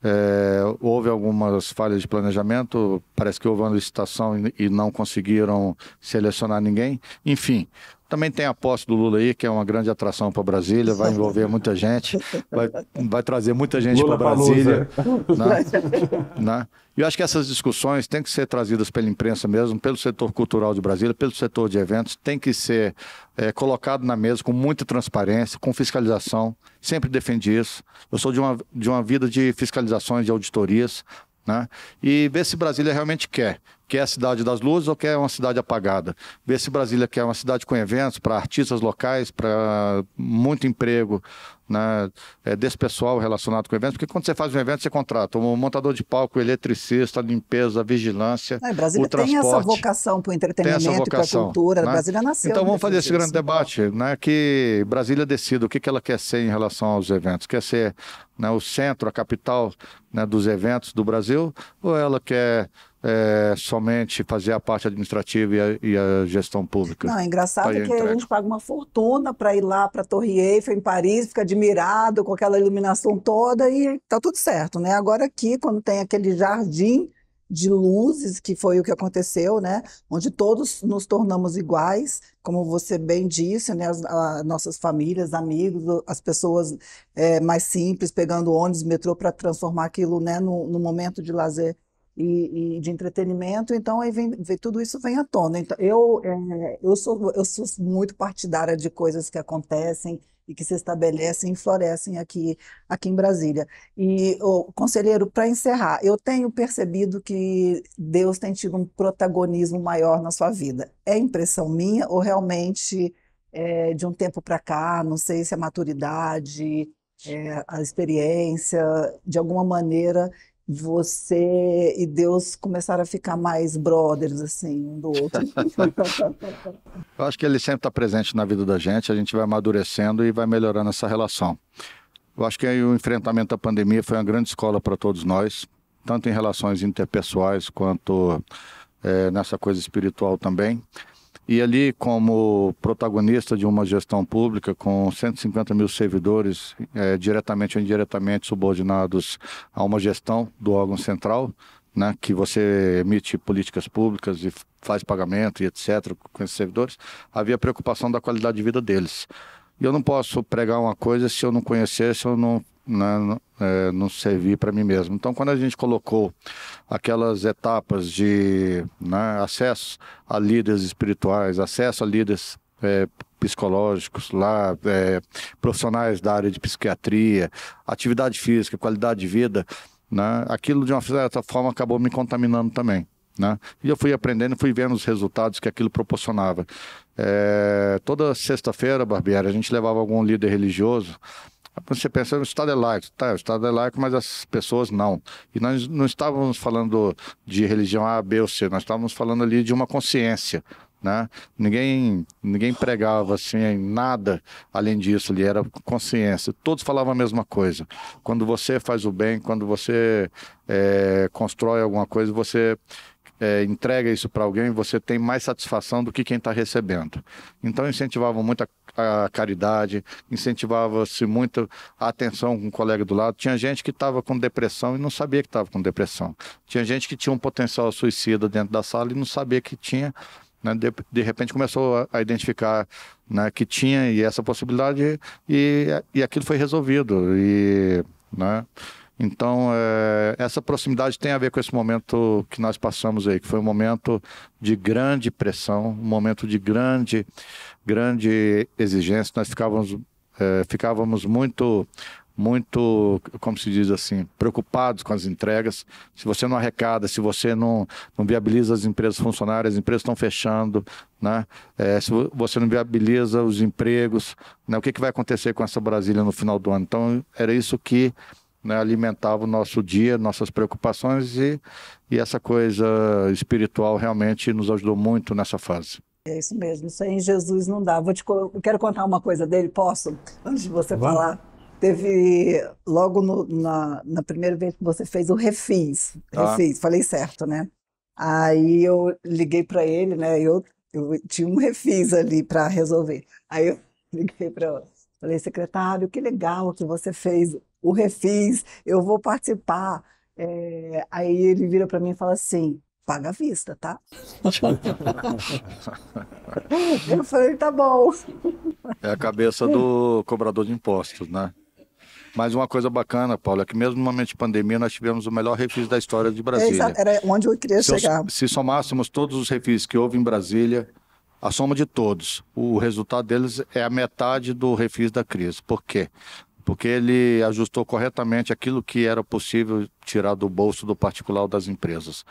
É, houve algumas falhas de planejamento, parece que houve uma licitação e não conseguiram selecionar ninguém. Enfim, também tem a posse do Lula aí, que é uma grande atração para Brasília, vai envolver muita gente, vai, vai trazer muita gente para Brasília. Né? né? né? Eu acho que essas discussões têm que ser trazidas pela imprensa mesmo, pelo setor cultural de Brasília, pelo setor de eventos, tem que ser é, colocado na mesa com muita transparência, com fiscalização. Sempre defendi isso. Eu sou de uma, de uma vida de fiscalizações, de auditorias. Né? E ver se Brasília realmente quer. Quer a cidade das luzes ou quer uma cidade apagada? Ver se Brasília quer uma cidade com eventos para artistas locais, para muito emprego, né, é, desse pessoal relacionado com eventos, porque quando você faz um evento, você contrata um montador de palco, eletricista, limpeza, vigilância. Ah, Brasília o transporte, tem essa vocação para o entretenimento, para a cultura. Né? Brasília nasceu. Então vamos fazer esse grande então. debate, né, que Brasília decida o que, que ela quer ser em relação aos eventos. Quer ser né, o centro, a capital né, dos eventos do Brasil, ou ela quer é, somente fazer a parte administrativa e a, e a gestão pública. Não, é engraçado é que entrega. a gente paga uma fortuna para ir lá para a Torre Eiffel em Paris, fica admirado com aquela iluminação toda e está tudo certo, né? Agora aqui, quando tem aquele jardim de luzes, que foi o que aconteceu, né? Onde todos nos tornamos iguais, como você bem disse, né? As, a, nossas famílias, amigos, as pessoas é, mais simples, pegando ônibus, metrô, para transformar aquilo né? no, no momento de lazer e, e de entretenimento, então aí vem, vem, tudo isso vem à tona. Então, eu, é, eu, sou, eu sou muito partidária de coisas que acontecem e que se estabelecem e florescem aqui, aqui em Brasília. E, oh, conselheiro, para encerrar, eu tenho percebido que Deus tem tido um protagonismo maior na sua vida. É impressão minha ou realmente é, de um tempo para cá, não sei se a é maturidade, é, a experiência, de alguma maneira, você e Deus começaram a ficar mais brothers, assim, um do outro. (laughs) Eu acho que ele sempre está presente na vida da gente, a gente vai amadurecendo e vai melhorando essa relação. Eu acho que o enfrentamento da pandemia foi uma grande escola para todos nós, tanto em relações interpessoais quanto é, nessa coisa espiritual também. E ali, como protagonista de uma gestão pública, com 150 mil servidores é, diretamente ou indiretamente subordinados a uma gestão do órgão central, né, que você emite políticas públicas e faz pagamento e etc. com esses servidores, havia preocupação da qualidade de vida deles. E eu não posso pregar uma coisa se eu não conhecer, se eu não, né, não, é, não servir para mim mesmo. Então, quando a gente colocou aquelas etapas de né, acesso a líderes espirituais, acesso a líderes é, psicológicos lá, é, profissionais da área de psiquiatria, atividade física, qualidade de vida, né? aquilo de uma certa forma acabou me contaminando também. Né? E eu fui aprendendo, fui vendo os resultados que aquilo proporcionava. É, toda sexta-feira, Barbieri, a gente levava algum líder religioso. Você pensa, o Estado é laico, tá, o Estado é laico, mas as pessoas não. E nós não estávamos falando de religião A, B ou C, nós estávamos falando ali de uma consciência, né? Ninguém, ninguém pregava assim nada além disso, ali era consciência. Todos falavam a mesma coisa. Quando você faz o bem, quando você é, constrói alguma coisa, você é, entrega isso para alguém, você tem mais satisfação do que quem está recebendo. Então incentivava muito a, a caridade, incentivava-se muito a atenção com o colega do lado. Tinha gente que estava com depressão e não sabia que estava com depressão. Tinha gente que tinha um potencial suicida dentro da sala e não sabia que tinha. Né? De, de, repente começou a, a identificar né, que tinha e essa possibilidade e, e aquilo foi resolvido. E, né? Então, é, essa proximidade tem a ver com esse momento que nós passamos aí, que foi um momento de grande pressão, um momento de grande, grande exigência. Nós ficávamos, é, ficávamos muito, muito, como se diz assim, preocupados com as entregas. Se você não arrecada, se você não, não viabiliza as empresas funcionárias, as empresas estão fechando, né? É, se você não viabiliza os empregos, né? o que, que vai acontecer com essa Brasília no final do ano? Então, era isso que né, alimentava o nosso dia, nossas preocupações e, e essa coisa espiritual realmente nos ajudou muito nessa fase. É isso mesmo, sem Jesus não dá. Vou te, eu quero contar uma coisa dele, posso? Antes de você falar. Teve, logo no, na, na, primeira vez que você fez, o refis. Tá. Refis, ah. falei certo, né? Aí eu liguei para ele, né? Eu, eu tinha um refis ali para resolver. Aí eu (laughs) liguei para ele, falei, secretário, que legal que você fez o refis, eu vou participar. É, aí ele vira para mim e fala assim: paga à vista, tá? (laughs) eu falei: tá bom. É a cabeça do cobrador de impostos, né? Mas uma coisa bacana, Paulo, é que mesmo no momento de pandemia nós tivemos o melhor refis da história de é, Brasília. É, era onde eu queria se chegar. se somássemos todos os refis que houve em Brasília, a soma de todos, o resultado deles é a metade do refis da crise. Por quê? porque ele ajustou corretamente aquilo que era possível tirar do bolso do particular das empresas.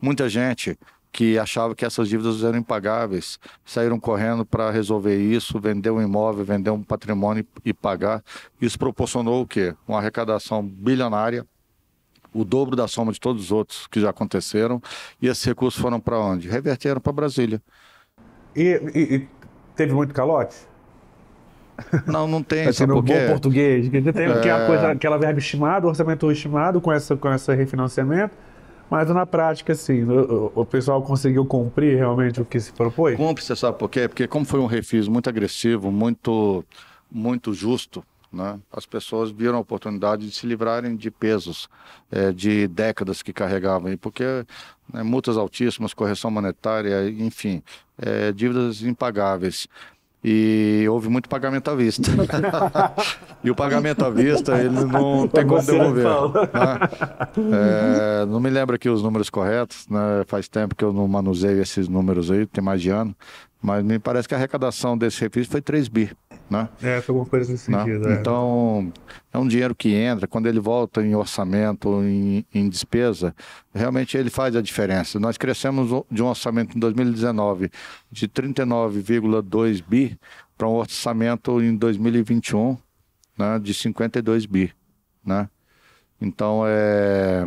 Muita gente que achava que essas dívidas eram impagáveis, saíram correndo para resolver isso, vender um imóvel, vender um patrimônio e pagar. Isso proporcionou o quê? Uma arrecadação bilionária, o dobro da soma de todos os outros que já aconteceram. E esses recursos foram para onde? Reverteram para Brasília. E, e, e teve muito calote? Não, não tem. Assim, no porque... bom português. Tem é... que coisa, aquela verba estimada, orçamento estimado com, essa, com esse refinanciamento. Mas na prática, assim, o, o, pessoal conseguiu cumprir realmente o que se propôs? Cumpre, você sabe por quê? Porque como foi um refis muito agressivo, muito, muito justo, né? as pessoas viram a oportunidade de se livrarem de pesos, é, de décadas que carregavam, porque né, multas altíssimas, correção monetária, enfim, é, dívidas impagáveis e houve muito pagamento à vista. (laughs) e o pagamento à vista, ele não tem como devolver. Né? É, não me lembro aqui os números corretos, né? faz tempo que eu não manuseio esses números aí, tem mais de ano, mas me parece que a arrecadação desse refis foi 3 bi. Né? É, foi alguma coisa nesse né? sentido. É. Então, é um dinheiro que entra, quando ele volta em orçamento, em, em despesa, realmente ele faz a diferença. Nós crescemos de um orçamento em 2019 de 39,2 bi para um orçamento em 2021 né, de 52 bi. Né? Então, é.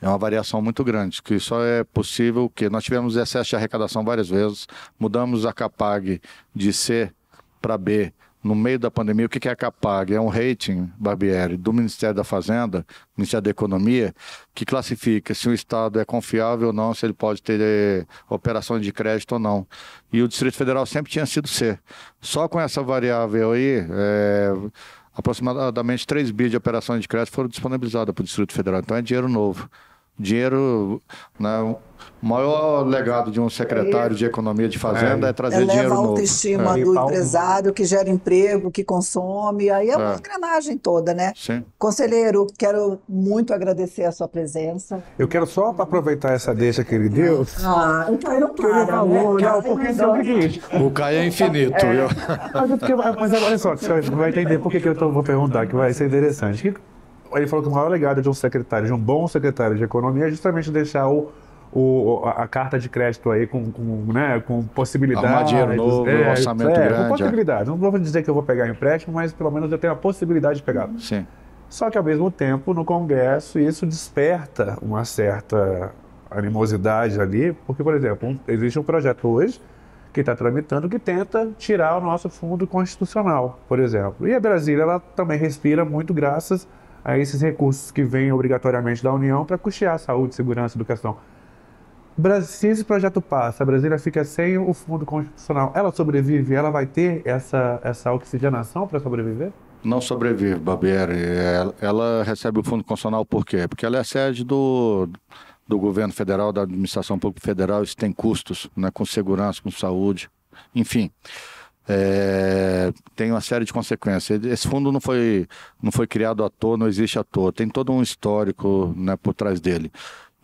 É uma variação muito grande, que só é possível que nós tivemos excesso de arrecadação várias vezes, mudamos a CAPAG de ser para B no meio da pandemia, o que é a CAPAG? É um rating, Barbieri, do Ministério da Fazenda, Ministério da Economia, que classifica se o Estado é confiável ou não, se ele pode ter eh, operações de crédito ou não. E o Distrito Federal sempre tinha sido C. Só com essa variável aí, é, aproximadamente 3 bilhões de operações de crédito foram disponibilizadas para o Distrito Federal. Então é dinheiro novo. Dinheiro, né? O maior legado de um secretário de economia de fazenda é, é trazer Eleva dinheiro novo. a autoestima é. do empresário que gera emprego, que consome, aí é uma é. engrenagem toda, né? Sim. Conselheiro, quero muito agradecer a sua presença. Eu quero só aproveitar essa deixa que ele deu. Ah, o Caio não para, falou, né? não, porque é é o seguinte. O Caio é infinito. É. Eu... Mas, é porque, mas olha só, você vai entender por que eu tô, vou perguntar, que vai ser interessante ele falou que o maior legado de um secretário, de um bom secretário de economia, é justamente deixar o, o, a carta de crédito aí com, com, né, com possibilidade. Arrumar dinheiro é, novo, é, orçamento é, grande. Com possibilidade. É. Não vou dizer que eu vou pegar empréstimo, mas pelo menos eu tenho a possibilidade de pegar. Sim. Só que, ao mesmo tempo, no Congresso, isso desperta uma certa animosidade ali, porque, por exemplo, um, existe um projeto hoje que está tramitando que tenta tirar o nosso fundo constitucional, por exemplo. E a Brasília, ela também respira muito graças a esses recursos que vêm obrigatoriamente da União para custear a saúde, segurança, educação. Se esse projeto passa, a Brasília fica sem o fundo constitucional, ela sobrevive? Ela vai ter essa, essa oxigenação para sobreviver? Não sobrevive, Barbieri. Ela, recebe o fundo constitucional por quê? Porque ela é sede do, do governo federal, da administração pública federal, isso tem custos né, com segurança, com saúde, enfim é, tem uma série de consequências. Esse fundo não foi, não foi criado à toa, não existe à toa, tem todo um histórico né, por trás dele.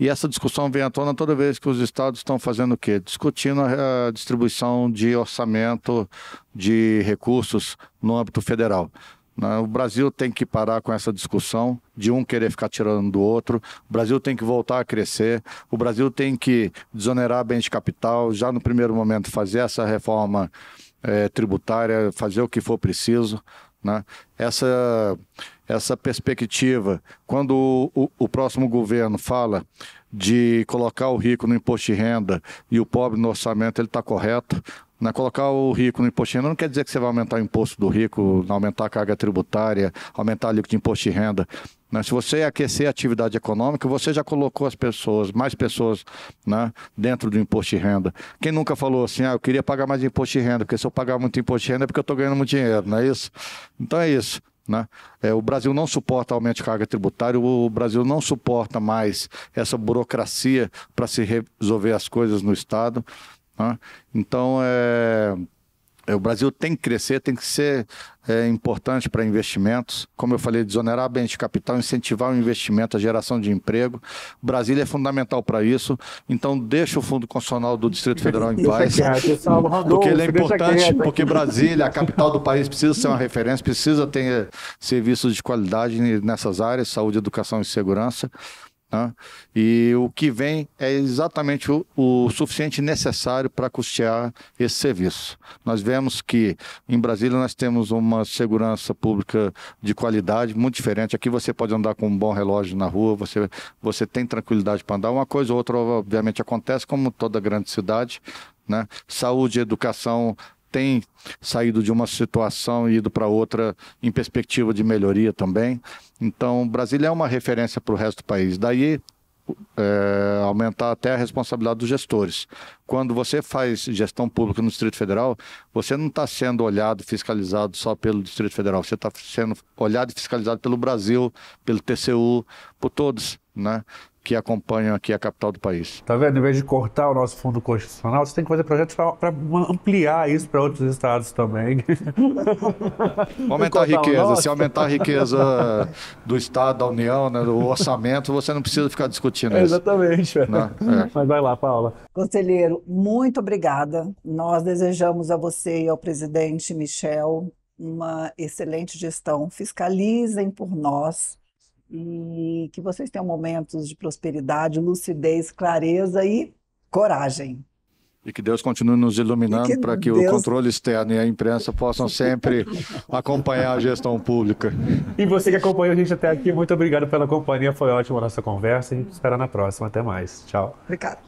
E essa discussão vem à tona toda vez que os estados estão fazendo o quê? Discutindo a distribuição de orçamento de recursos no âmbito federal. Né, o Brasil tem que parar com essa discussão de um querer ficar tirando do outro. O Brasil tem que voltar a crescer. O Brasil tem que desonerar bens de capital. Já no primeiro momento, fazer essa reforma é, tributária, fazer o que for preciso. Né? Essa, essa perspectiva, quando o, o, o próximo governo fala de colocar o rico no imposto de renda e o pobre no orçamento, ele está correto. Né? Colocar o rico no imposto de renda não quer dizer que você vai aumentar o imposto do rico, aumentar a carga tributária, aumentar a alíquota de imposto de renda. Né? Se você aquecer a atividade econômica, você já colocou as pessoas, mais pessoas, né, dentro do imposto de renda. Quem nunca falou assim, ah, eu queria pagar mais imposto de renda, porque se eu pagar muito imposto de renda é porque eu estou ganhando muito dinheiro, não é isso? Então é isso. Né? É, o Brasil não suporta aumento de carga tributária, o Brasil não suporta mais essa burocracia para se resolver as coisas no Estado. Né? Então, é, é, o Brasil tem que crescer, tem que ser é, importante para investimentos. Como eu falei, desonerar bens de capital, incentivar o investimento, a geração de emprego. Brasília é fundamental para isso. Então, deixa o Fundo Constitucional do Distrito Federal em (laughs) paz. porque ele é importante, porque Brasília, a capital do país, precisa ser uma referência, precisa ter é, serviços de qualidade nessas áreas, saúde, educação e segurança. Né? E o que vem é exatamente o, o suficiente necessário para custear esse serviço. Nós vemos que em Brasília nós temos uma segurança pública de qualidade muito diferente. Aqui você pode andar com um bom relógio na rua, você, você tem tranquilidade para andar. Uma coisa ou outra, obviamente, acontece, como toda grande cidade, né? Saúde, educação, tem saído de uma situação e ido para outra em perspectiva de melhoria também. Então, Brasília é uma referência para o resto do país. Daí, é, aumentar até a responsabilidade dos gestores. Quando você faz gestão pública no Distrito Federal, você não está sendo olhado, fiscalizado só pelo Distrito Federal, você está sendo olhado e fiscalizado pelo Brasil, pelo TCU, por todos. Né? que acompanham aqui a capital do país. Tá vendo? Em vez de cortar o nosso fundo constitucional, você tem que fazer projetos para ampliar isso para outros estados também. (laughs) aumentar a riqueza. Se aumentar a riqueza do estado, da União, né, do orçamento, você não precisa ficar discutindo é, isso. Exatamente. Né? É. (laughs) Mas vai lá, Paula. Conselheiro, muito obrigada. Nós desejamos a você e ao presidente Michel uma excelente gestão. Fiscalizem por nós e que vocês tenham momentos de prosperidade, lucidez, clareza e coragem. E que Deus continue nos iluminando para que Deus... o controle externo e a imprensa possam sempre (laughs) acompanhar a gestão pública. E você que acompanhou a gente até aqui, muito obrigado pela companhia. Foi ótima a nossa conversa. A gente espera na próxima. Até mais. Tchau. Obrigado.